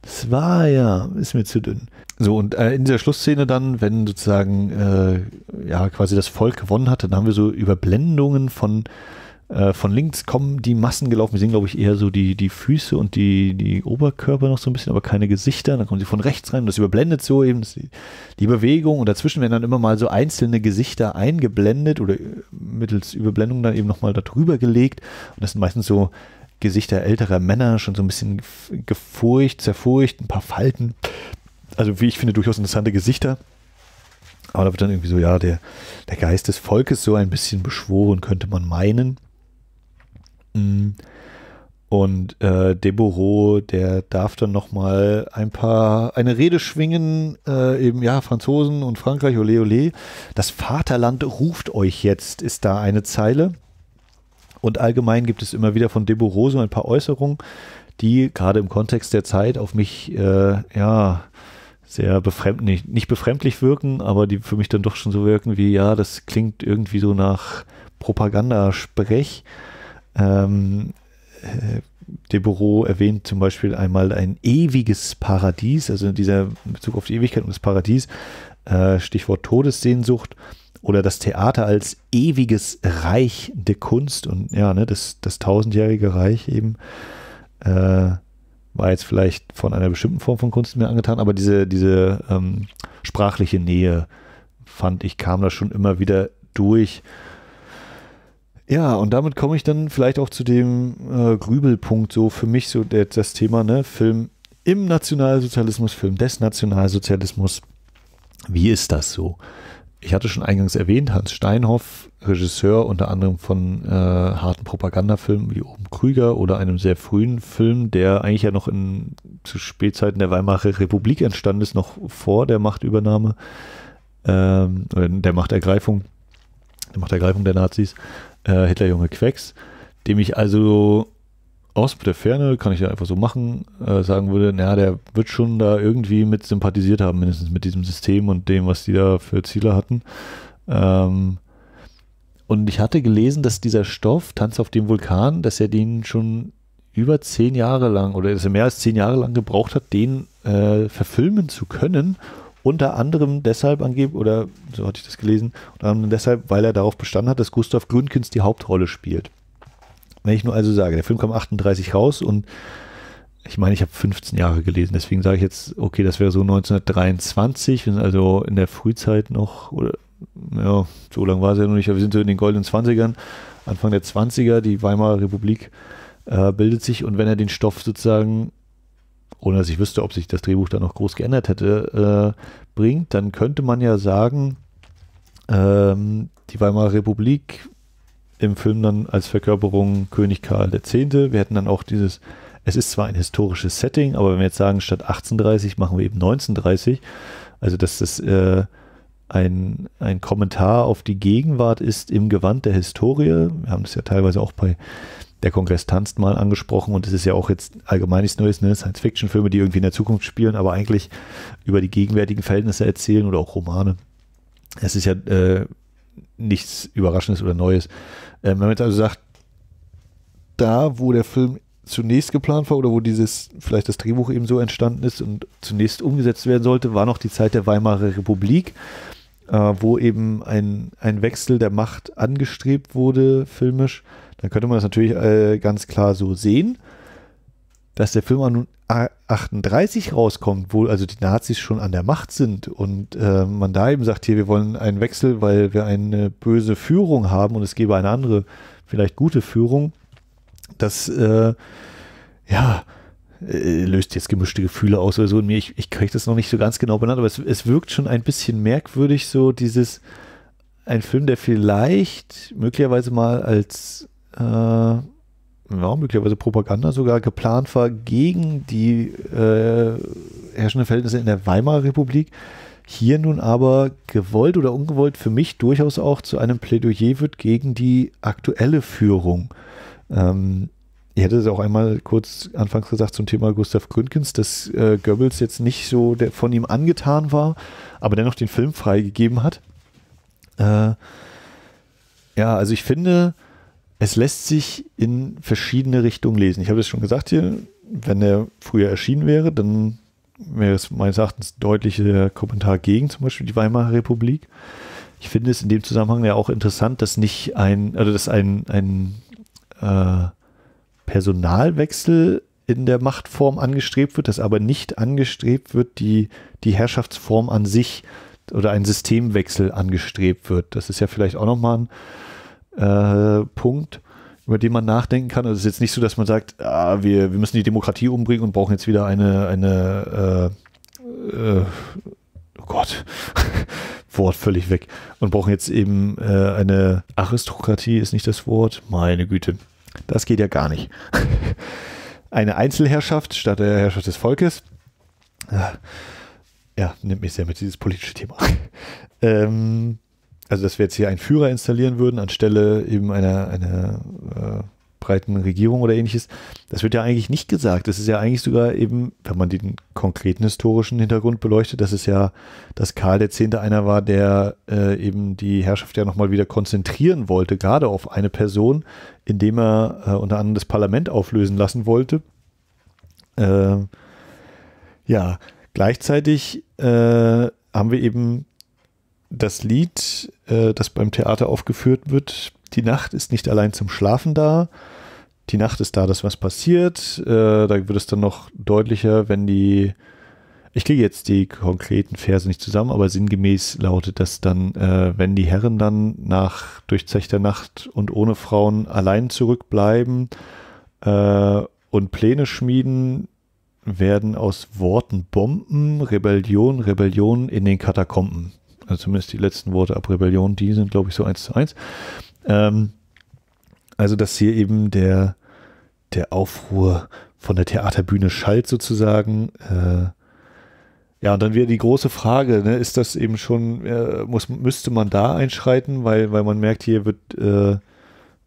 es war ja, ist mir zu dünn. So, und äh, in dieser Schlussszene dann, wenn sozusagen äh, ja quasi das Volk gewonnen hat, dann haben wir so Überblendungen von, äh, von links kommen die Massen gelaufen. Wir sehen, glaube ich, eher so die, die Füße und die, die Oberkörper noch so ein bisschen, aber keine Gesichter. Dann kommen sie von rechts rein und das überblendet so eben die, die Bewegung. Und dazwischen werden dann immer mal so einzelne Gesichter eingeblendet oder mittels Überblendung dann eben nochmal darüber gelegt. Und das sind meistens so Gesichter älterer Männer, schon so ein bisschen gefurcht, zerfurcht, ein paar Falten. Also wie ich finde, durchaus interessante Gesichter. Aber da wird dann irgendwie so, ja, der, der Geist des Volkes so ein bisschen beschworen, könnte man meinen. Mm. Und äh, Deborah, der darf dann nochmal ein paar, eine Rede schwingen, äh, eben, ja, Franzosen und Frankreich, ole ole. Das Vaterland ruft euch jetzt, ist da eine Zeile. Und allgemein gibt es immer wieder von Debo Rose ein paar Äußerungen, die gerade im Kontext der Zeit auf mich äh, ja sehr befremdlich, nicht befremdlich wirken, aber die für mich dann doch schon so wirken wie, ja, das klingt irgendwie so nach Propagandasprech. Ähm, äh, Deborah erwähnt zum Beispiel einmal ein ewiges Paradies, also in dieser Bezug auf die Ewigkeit und das Paradies, äh, Stichwort Todessehnsucht oder das Theater als ewiges Reich der Kunst und ja, ne, das, das tausendjährige Reich eben äh, war jetzt vielleicht von einer bestimmten Form von Kunst mehr angetan, aber diese, diese ähm, sprachliche Nähe fand ich, kam da schon immer wieder durch. Ja, und damit komme ich dann vielleicht auch zu dem äh, Grübelpunkt, so für mich so der, das Thema, ne, Film im Nationalsozialismus, Film des Nationalsozialismus. Wie ist das so? ich hatte schon eingangs erwähnt, Hans Steinhoff, Regisseur unter anderem von äh, harten Propagandafilmen wie Oben Krüger oder einem sehr frühen Film, der eigentlich ja noch in zu Spätzeiten der Weimarer Republik entstanden ist, noch vor der Machtübernahme, ähm, der Machtergreifung, der Machtergreifung der Nazis, äh, Junge Quecks, dem ich also aus der Ferne, kann ich ja einfach so machen, äh, sagen würde, naja, der wird schon da irgendwie mit sympathisiert haben, mindestens mit diesem System und dem, was die da für Ziele hatten. Ähm, und ich hatte gelesen, dass dieser Stoff, Tanz auf dem Vulkan, dass er den schon über zehn Jahre lang oder dass er mehr als zehn Jahre lang gebraucht hat, den äh, verfilmen zu können. Unter anderem deshalb angeblich, oder so hatte ich das gelesen, unter anderem deshalb, weil er darauf bestanden hat, dass Gustav Grünkens die Hauptrolle spielt. Wenn ich nur also sage, der Film kam 38 raus und ich meine, ich habe 15 Jahre gelesen, deswegen sage ich jetzt, okay, das wäre so 1923, wir sind also in der Frühzeit noch, oder ja, so lange war es ja noch nicht, aber wir sind so in den goldenen 20ern, Anfang der 20er, die Weimarer Republik äh, bildet sich und wenn er den Stoff sozusagen, ohne dass ich wüsste, ob sich das Drehbuch da noch groß geändert hätte, äh, bringt, dann könnte man ja sagen, ähm, die Weimarer Republik im Film dann als Verkörperung König Karl X. Wir hätten dann auch dieses, es ist zwar ein historisches Setting, aber wenn wir jetzt sagen, statt 1830 machen wir eben 1930, also dass das äh, ein, ein Kommentar auf die Gegenwart ist im Gewand der Historie. Wir haben das ja teilweise auch bei der Kongress tanzt mal angesprochen und es ist ja auch jetzt allgemein nichts Neues, ne? Science-Fiction-Filme, die irgendwie in der Zukunft spielen, aber eigentlich über die gegenwärtigen Verhältnisse erzählen oder auch Romane. Es ist ja äh, nichts Überraschendes oder Neues. Ähm, wenn man jetzt also sagt, da, wo der Film zunächst geplant war oder wo dieses, vielleicht das Drehbuch eben so entstanden ist und zunächst umgesetzt werden sollte, war noch die Zeit der Weimarer Republik, äh, wo eben ein, ein Wechsel der Macht angestrebt wurde, filmisch. Dann könnte man das natürlich äh, ganz klar so sehen dass der Film nun 38 rauskommt, wo also die Nazis schon an der Macht sind und äh, man da eben sagt, hier, wir wollen einen Wechsel, weil wir eine böse Führung haben und es gäbe eine andere, vielleicht gute Führung, das äh, ja äh, löst jetzt gemischte Gefühle aus oder so in mir. Ich, ich kriege das noch nicht so ganz genau benannt, aber es, es wirkt schon ein bisschen merkwürdig, so dieses ein Film, der vielleicht möglicherweise mal als äh, ja, möglicherweise Propaganda sogar geplant war gegen die äh, herrschenden Verhältnisse in der Weimarer Republik, hier nun aber gewollt oder ungewollt für mich durchaus auch zu einem Plädoyer wird gegen die aktuelle Führung. Ähm, ich hätte es auch einmal kurz anfangs gesagt zum Thema Gustav Gründgens, dass äh, Goebbels jetzt nicht so der, von ihm angetan war, aber dennoch den Film freigegeben hat. Äh, ja, also ich finde, es lässt sich in verschiedene Richtungen lesen. Ich habe es schon gesagt hier, wenn er früher erschienen wäre, dann wäre es meines Erachtens deutlicher Kommentar gegen zum Beispiel die Weimarer Republik. Ich finde es in dem Zusammenhang ja auch interessant, dass nicht ein, also dass ein, ein äh, Personalwechsel in der Machtform angestrebt wird, dass aber nicht angestrebt wird, die, die Herrschaftsform an sich oder ein Systemwechsel angestrebt wird. Das ist ja vielleicht auch nochmal ein äh, Punkt, über den man nachdenken kann. Also es ist jetzt nicht so, dass man sagt, ah, wir, wir müssen die Demokratie umbringen und brauchen jetzt wieder eine, eine äh, äh, oh Gott, [laughs] Wort völlig weg. Und brauchen jetzt eben äh, eine Aristokratie, ist nicht das Wort. Meine Güte, das geht ja gar nicht. [laughs] eine Einzelherrschaft statt der Herrschaft des Volkes. Ja, nimmt mich sehr mit dieses politische Thema. [laughs] ähm, also dass wir jetzt hier einen Führer installieren würden, anstelle eben einer, einer äh, breiten Regierung oder ähnliches, das wird ja eigentlich nicht gesagt. Das ist ja eigentlich sogar eben, wenn man den konkreten historischen Hintergrund beleuchtet, das ist ja, dass Karl X. einer war, der äh, eben die Herrschaft ja nochmal wieder konzentrieren wollte, gerade auf eine Person, indem er äh, unter anderem das Parlament auflösen lassen wollte. Äh, ja, gleichzeitig äh, haben wir eben das Lied, äh, das beim Theater aufgeführt wird, die Nacht ist nicht allein zum Schlafen da. Die Nacht ist da, dass was passiert. Äh, da wird es dann noch deutlicher, wenn die. Ich kriege jetzt die konkreten Verse nicht zusammen, aber sinngemäß lautet das dann, äh, wenn die Herren dann nach durchzechter Nacht und ohne Frauen allein zurückbleiben äh, und Pläne schmieden, werden aus Worten Bomben, Rebellion, Rebellion in den Katakomben also zumindest die letzten Worte ab Rebellion, die sind, glaube ich, so eins zu eins. Ähm, also, dass hier eben der, der Aufruhr von der Theaterbühne schallt sozusagen. Äh, ja, und dann wäre die große Frage, ne, ist das eben schon, äh, muss, müsste man da einschreiten, weil, weil man merkt, hier wird äh,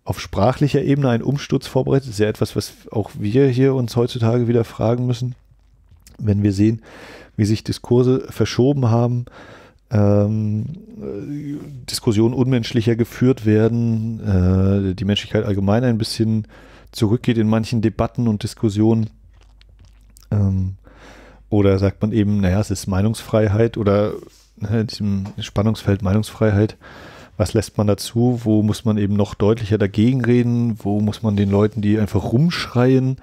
auf sprachlicher Ebene ein Umsturz vorbereitet. Das ist ja etwas, was auch wir hier uns heutzutage wieder fragen müssen, wenn wir sehen, wie sich Diskurse verschoben haben ähm, Diskussionen unmenschlicher geführt werden, äh, die Menschlichkeit allgemein ein bisschen zurückgeht in manchen Debatten und Diskussionen. Ähm, oder sagt man eben, naja, es ist Meinungsfreiheit oder ne, in diesem Spannungsfeld Meinungsfreiheit. Was lässt man dazu? Wo muss man eben noch deutlicher dagegen reden? Wo muss man den Leuten, die einfach rumschreien,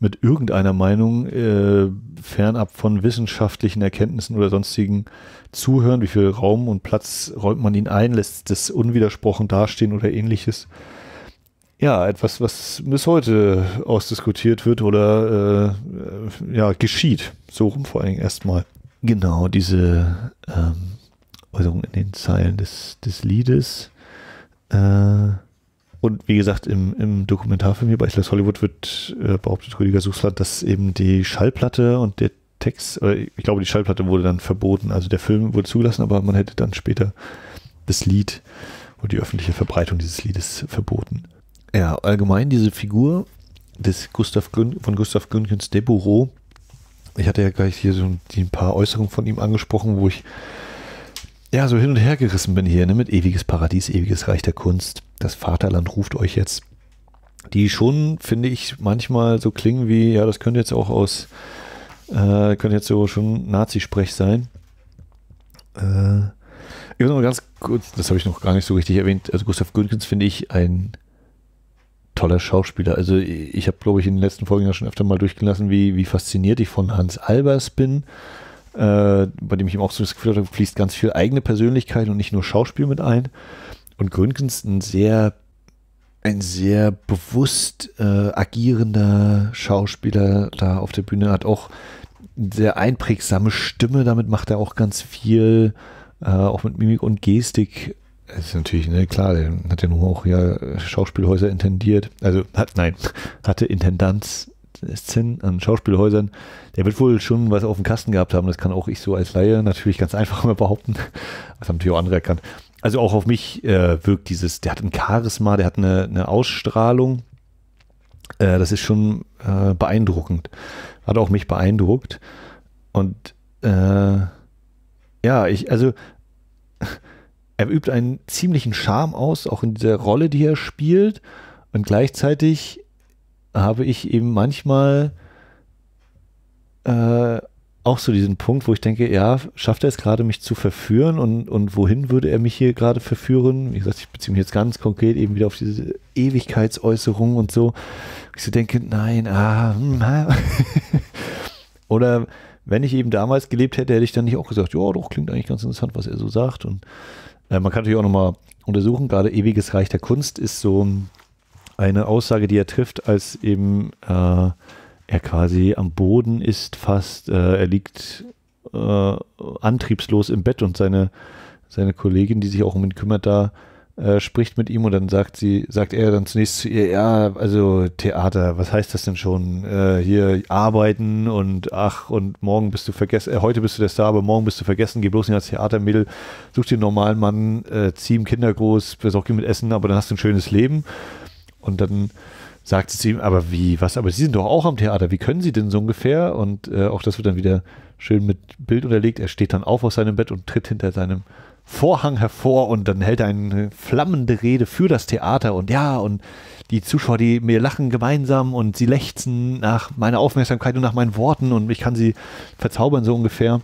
mit irgendeiner Meinung äh, fernab von wissenschaftlichen Erkenntnissen oder sonstigen zuhören? Wie viel Raum und Platz räumt man ihnen ein? Lässt das unwidersprochen dastehen oder ähnliches? Ja, etwas, was bis heute ausdiskutiert wird oder äh, ja, geschieht. So rum vor allen Dingen erstmal. Genau, diese ähm, Äußerung in den Zeilen des, des Liedes. Äh, und wie gesagt, im, im Dokumentarfilm hier bei Islas Hollywood wird äh, behauptet Rüdiger Suchsland, dass eben die Schallplatte und der Text, oder ich glaube, die Schallplatte wurde dann verboten. Also der Film wurde zugelassen, aber man hätte dann später das Lied und die öffentliche Verbreitung dieses Liedes verboten. Ja, allgemein diese Figur des Gustav von Gustav Gründgens Debureau. Ich hatte ja gleich hier so ein, paar Äußerungen von ihm angesprochen, wo ich ja, so hin und her gerissen bin hier, ne? mit ewiges Paradies, ewiges Reich der Kunst. Das Vaterland ruft euch jetzt. Die schon, finde ich, manchmal so klingen wie, ja, das könnte jetzt auch aus, äh, könnte jetzt so schon Nazi-Sprech sein. Äh, ich will noch ganz kurz, das habe ich noch gar nicht so richtig erwähnt, also Gustav Günkens finde ich ein toller Schauspieler. Also ich habe, glaube ich, in den letzten Folgen ja schon öfter mal durchgelassen, wie, wie fasziniert ich von Hans Albers bin äh, bei dem ich ihm auch so das Gefühl hatte, fließt ganz viel eigene Persönlichkeit und nicht nur Schauspiel mit ein. Und Gründgens ein sehr, ein sehr bewusst äh, agierender Schauspieler da auf der Bühne hat auch eine sehr einprägsame Stimme, damit macht er auch ganz viel, äh, auch mit Mimik und Gestik. Das ist natürlich, ne, klar, der hat ja nun auch ja Schauspielhäuser intendiert, also hat, nein, [laughs] hatte Intendanz Szenen, an Schauspielhäusern, der wird wohl schon was auf dem Kasten gehabt haben. Das kann auch ich so als Laie natürlich ganz einfach mal behaupten. [laughs] Das haben natürlich auch andere erkannt. Also auch auf mich äh, wirkt dieses, der hat ein Charisma, der hat eine, eine Ausstrahlung. Äh, das ist schon äh, beeindruckend. Hat auch mich beeindruckt. Und äh, ja, ich, also [laughs] er übt einen ziemlichen Charme aus, auch in dieser Rolle, die er spielt. Und gleichzeitig habe ich eben manchmal äh, auch so diesen Punkt, wo ich denke, ja, schafft er es gerade, mich zu verführen und, und wohin würde er mich hier gerade verführen? Wie gesagt, ich beziehe mich jetzt ganz konkret eben wieder auf diese Ewigkeitsäußerung und so. Ich so denke, nein, ah, ah. [laughs] oder wenn ich eben damals gelebt hätte, hätte ich dann nicht auch gesagt, ja, doch, klingt eigentlich ganz interessant, was er so sagt. Und äh, man kann natürlich auch nochmal untersuchen, gerade Ewiges Reich der Kunst ist so ein eine Aussage, die er trifft, als eben äh, er quasi am Boden ist, fast äh, er liegt äh, antriebslos im Bett und seine seine Kollegin, die sich auch um ihn kümmert, da äh, spricht mit ihm und dann sagt sie, sagt er dann zunächst zu ihr, ja, also Theater, was heißt das denn schon? Äh, hier arbeiten und ach, und morgen bist du vergessen, äh, heute bist du der Star, aber morgen bist du vergessen, geh bloß nicht als Theatermädel, such dir einen normalen Mann, äh, zieh ihm Kinder groß, besorg ihm mit Essen, aber dann hast du ein schönes Leben. Und dann sagt sie zu ihm, aber wie, was, aber Sie sind doch auch am Theater, wie können Sie denn so ungefähr? Und äh, auch das wird dann wieder schön mit Bild unterlegt. Er steht dann auf aus seinem Bett und tritt hinter seinem Vorhang hervor und dann hält er eine flammende Rede für das Theater und ja, und die Zuschauer, die mir lachen gemeinsam und sie lechzen nach meiner Aufmerksamkeit und nach meinen Worten und ich kann sie verzaubern, so ungefähr.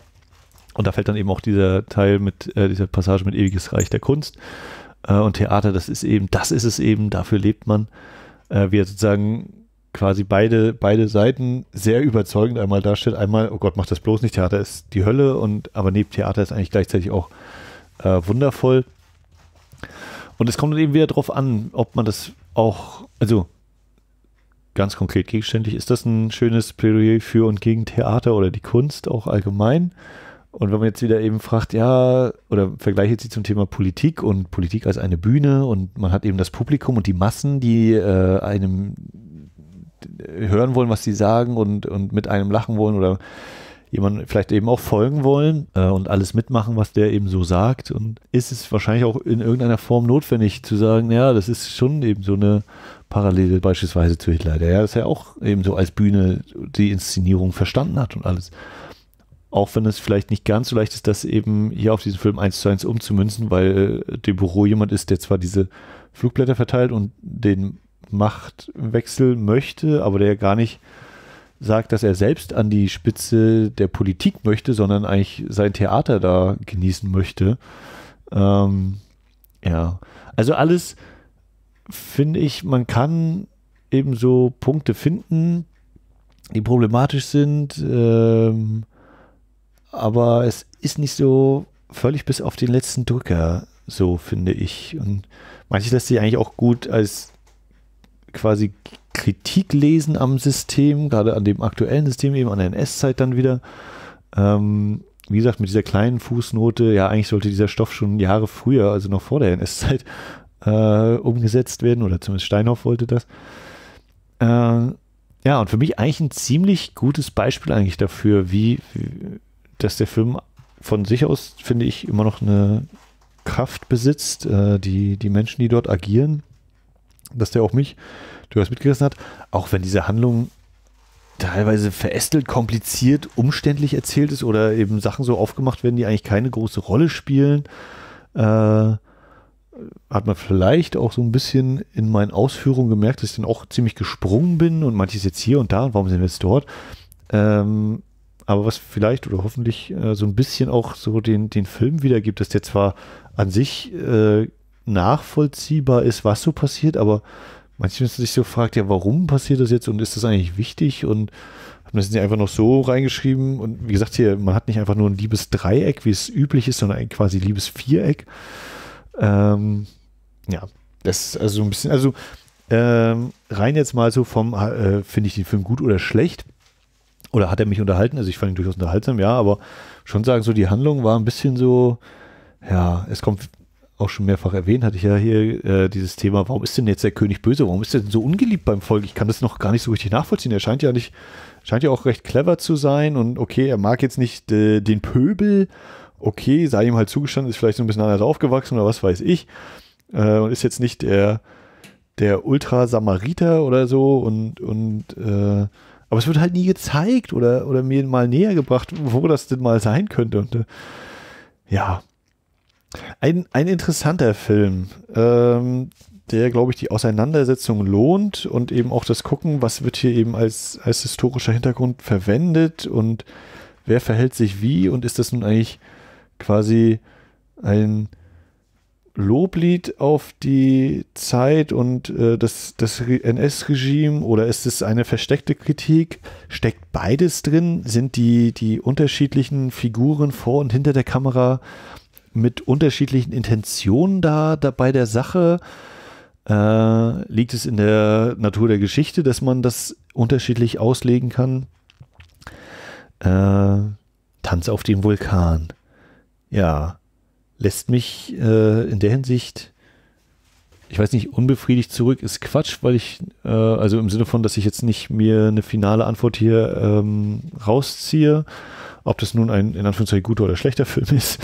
Und da fällt dann eben auch dieser Teil mit, äh, dieser Passage mit ewiges Reich der Kunst. Äh, und Theater, das ist eben, das ist es eben, dafür lebt man. Äh, wie er sozusagen quasi beide, beide Seiten sehr überzeugend einmal darstellt. Einmal, oh Gott, mach das bloß nicht, Theater ist die Hölle, und aber neben Theater ist eigentlich gleichzeitig auch äh, wundervoll. Und es kommt dann eben wieder darauf an, ob man das auch, also ganz konkret gegenständlich, ist das ein schönes Plädoyer für und gegen Theater oder die Kunst auch allgemein? Und wenn man jetzt wieder eben fragt, ja, oder vergleicht sie zum Thema Politik und Politik als eine Bühne und man hat eben das Publikum und die Massen, die äh, einem hören wollen, was sie sagen und, und mit einem lachen wollen oder jemand vielleicht eben auch folgen wollen äh, und alles mitmachen, was der eben so sagt. Und ist es wahrscheinlich auch in irgendeiner Form notwendig zu sagen, ja, das ist schon eben so eine Parallele beispielsweise zu Hitler, der ja das ja auch eben so als Bühne die Inszenierung verstanden hat und alles auch wenn es vielleicht nicht ganz so leicht ist, das eben hier auf diesen Film eins zu eins umzumünzen, weil äh, De Büro jemand ist, der zwar diese Flugblätter verteilt und den Machtwechsel möchte, aber der gar nicht sagt, dass er selbst an die Spitze der Politik möchte, sondern eigentlich sein Theater da genießen möchte. Ähm, ja, also alles finde ich, man kann eben so Punkte finden, die problematisch sind. Ähm, aber es ist nicht so völlig bis auf den letzten Drücker, so finde ich. Und manches lässt sich eigentlich auch gut als quasi Kritik lesen am System, gerade an dem aktuellen System, eben an der NS-Zeit dann wieder. Ähm, wie gesagt, mit dieser kleinen Fußnote, ja, eigentlich sollte dieser Stoff schon Jahre früher, also noch vor der NS-Zeit, äh, umgesetzt werden, oder zumindest Steinhoff wollte das. Äh, ja, und für mich eigentlich ein ziemlich gutes Beispiel eigentlich dafür, wie, dass der Film von sich aus, finde ich, immer noch eine Kraft besitzt, äh, die, die Menschen, die dort agieren, dass der auch mich durchaus mitgerissen hat, auch wenn diese Handlung teilweise verästelt, kompliziert, umständlich erzählt ist oder eben Sachen so aufgemacht werden, die eigentlich keine große Rolle spielen, äh, hat man vielleicht auch so ein bisschen in meinen Ausführungen gemerkt, dass ich dann auch ziemlich gesprungen bin und manches jetzt hier und da und warum sind wir jetzt dort. Ähm, aber was vielleicht oder hoffentlich äh, so ein bisschen auch so den, den Film wiedergibt, dass der zwar an sich äh, nachvollziehbar ist, was so passiert, aber manchmal ist sich so fragt, ja, warum passiert das jetzt und ist das eigentlich wichtig und haben das nicht einfach noch so reingeschrieben und wie gesagt hier, man hat nicht einfach nur ein liebes Dreieck, wie es üblich ist, sondern ein quasi Liebesviereck. Ähm, ja, das ist also ein bisschen, also ähm, rein jetzt mal so vom, äh, finde ich den Film gut oder schlecht, oder hat er mich unterhalten? Also ich fand ihn durchaus unterhaltsam, ja, aber schon sagen, so die Handlung war ein bisschen so, ja, es kommt auch schon mehrfach erwähnt, hatte ich ja hier äh, dieses Thema, warum ist denn jetzt der König böse? Warum ist er denn so ungeliebt beim Volk? Ich kann das noch gar nicht so richtig nachvollziehen. Er scheint ja nicht, scheint ja auch recht clever zu sein und okay, er mag jetzt nicht äh, den Pöbel, okay, sei ihm halt zugestanden, ist vielleicht so ein bisschen anders aufgewachsen oder was weiß ich. Äh, und ist jetzt nicht der, der Ultra-Samariter oder so und, und äh, aber es wird halt nie gezeigt oder, oder mir mal näher gebracht, wo das denn mal sein könnte. Und, äh, ja. Ein, ein interessanter Film, ähm, der, glaube ich, die Auseinandersetzung lohnt und eben auch das Gucken, was wird hier eben als, als historischer Hintergrund verwendet und wer verhält sich wie und ist das nun eigentlich quasi ein Loblied auf die Zeit und äh, das, das NS-Regime oder ist es eine versteckte Kritik? Steckt beides drin? Sind die, die unterschiedlichen Figuren vor und hinter der Kamera mit unterschiedlichen Intentionen da, da bei der Sache? Äh, liegt es in der Natur der Geschichte, dass man das unterschiedlich auslegen kann? Äh, Tanz auf dem Vulkan. Ja lässt mich äh, in der Hinsicht, ich weiß nicht, unbefriedigt zurück, ist Quatsch, weil ich, äh, also im Sinne von, dass ich jetzt nicht mir eine finale Antwort hier ähm, rausziehe, ob das nun ein in Anführungszeichen guter oder schlechter [laughs] Film ist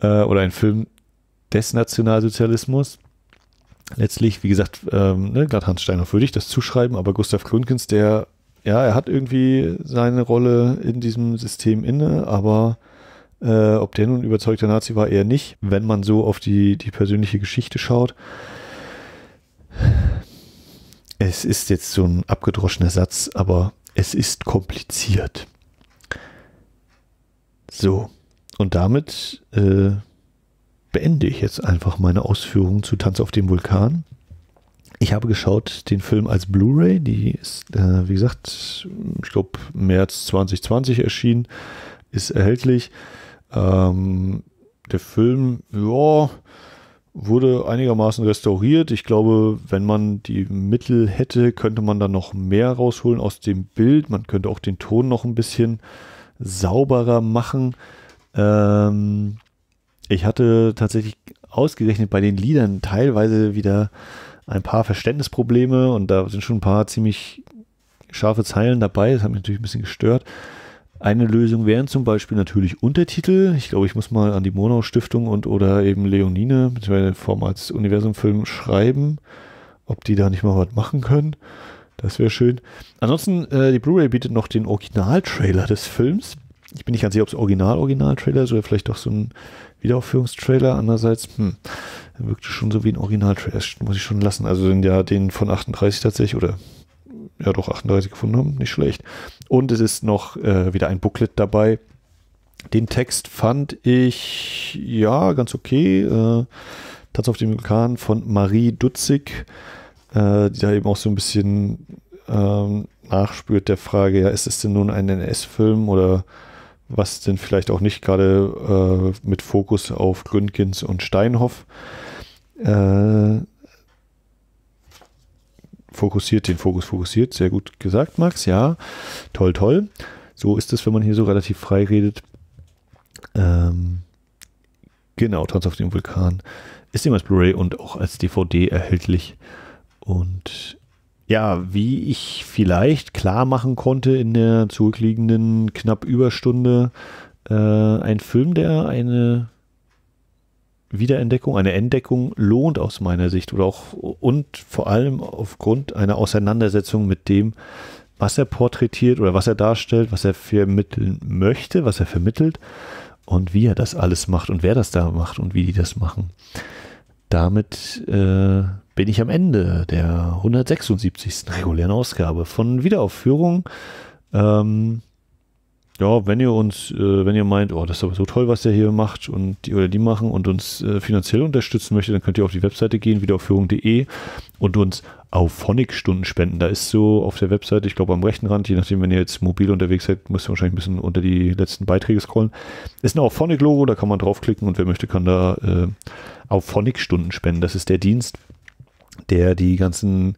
äh, oder ein Film des Nationalsozialismus. Letztlich, wie gesagt, ähm, ne, gerade Hans Steiner würde ich das zuschreiben, aber Gustav Gründgens, der, ja, er hat irgendwie seine Rolle in diesem System inne, aber äh, ob der nun überzeugter Nazi war, eher nicht, wenn man so auf die, die persönliche Geschichte schaut. Es ist jetzt so ein abgedroschener Satz, aber es ist kompliziert. So, und damit äh, beende ich jetzt einfach meine Ausführungen zu Tanz auf dem Vulkan. Ich habe geschaut den Film als Blu-ray, die ist, äh, wie gesagt, ich glaube, März 2020 erschienen, ist erhältlich. Ähm, der Film, ja, wurde einigermaßen restauriert. Ich glaube, wenn man die Mittel hätte, könnte man da noch mehr rausholen aus dem Bild. Man könnte auch den Ton noch ein bisschen sauberer machen. Ähm, ich hatte tatsächlich ausgerechnet bei den Liedern teilweise wieder ein paar Verständnisprobleme und da sind schon ein paar ziemlich scharfe Zeilen dabei. Das hat mich natürlich ein bisschen gestört. Eine Lösung wären zum Beispiel natürlich Untertitel. Ich glaube, ich muss mal an die Monau Stiftung und oder eben Leonine, beziehungsweise vormals Universum-Film schreiben, ob die da nicht mal was machen können. Das wäre schön. Ansonsten, äh, die Blu-ray bietet noch den Original-Trailer des Films. Ich bin nicht ganz sicher, ob es Original-Original-Trailer ist oder vielleicht doch so ein Wiederaufführungstrailer. Andererseits, hm, wirkt schon so wie ein Original-Trailer. Das muss ich schon lassen. Also den, ja, den von 38 tatsächlich oder ja doch 38 gefunden haben, nicht schlecht. Und es ist noch äh, wieder ein Booklet dabei. Den Text fand ich ja ganz okay. Äh, Tanz auf dem Vulkan von Marie Dutzig, äh, die da eben auch so ein bisschen ähm, nachspürt der Frage, ja, ist es denn nun ein NS-Film oder was denn vielleicht auch nicht gerade äh, mit Fokus auf Gründgens und Steinhoff. Äh, fokussiert den Fokus fokussiert. Sehr gut gesagt, Max. Ja, toll, toll. So ist es, wenn man hier so relativ frei redet. Ähm, genau, Tanz auf dem Vulkan ist eben als Blu-ray und auch als DVD erhältlich. Und ja, wie ich vielleicht klar machen konnte in der zurückliegenden knapp Überstunde, äh, ein Film, der eine Wiederentdeckung, eine Entdeckung lohnt aus meiner Sicht oder auch und vor allem aufgrund einer Auseinandersetzung mit dem, was er porträtiert oder was er darstellt, was er vermitteln möchte, was er vermittelt und wie er das alles macht und wer das da macht und wie die das machen. Damit äh, bin ich am Ende der 176. regulären Ausgabe von Wiederaufführung. Ähm, ja, wenn ihr uns, äh, wenn ihr meint, oh, das ist aber so toll, was der hier macht und die oder die machen und uns äh, finanziell unterstützen möchte, dann könnt ihr auf die Webseite gehen, wiederaufführung.de und uns auf stunden spenden. Da ist so auf der Webseite, ich glaube am rechten Rand, je nachdem, wenn ihr jetzt mobil unterwegs seid, müsst ihr wahrscheinlich ein bisschen unter die letzten Beiträge scrollen. Ist ein Auphonic-Logo, da kann man draufklicken und wer möchte, kann da äh, auf stunden spenden. Das ist der Dienst, der die ganzen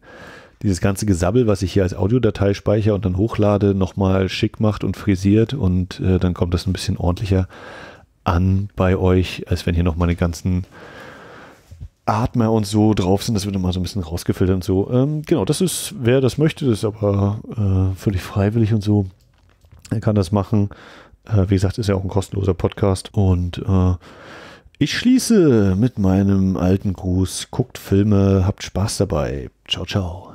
dieses ganze Gesabbel, was ich hier als Audiodatei speichere und dann hochlade, nochmal schick macht und frisiert und äh, dann kommt das ein bisschen ordentlicher an bei euch, als wenn hier noch meine ganzen Atmer und so drauf sind. Das wird immer so ein bisschen rausgefiltert und so. Ähm, genau, das ist, wer das möchte, das ist aber äh, völlig freiwillig und so. Er kann das machen. Äh, wie gesagt, ist ja auch ein kostenloser Podcast und äh, ich schließe mit meinem alten Gruß. Guckt Filme, habt Spaß dabei. Ciao, ciao.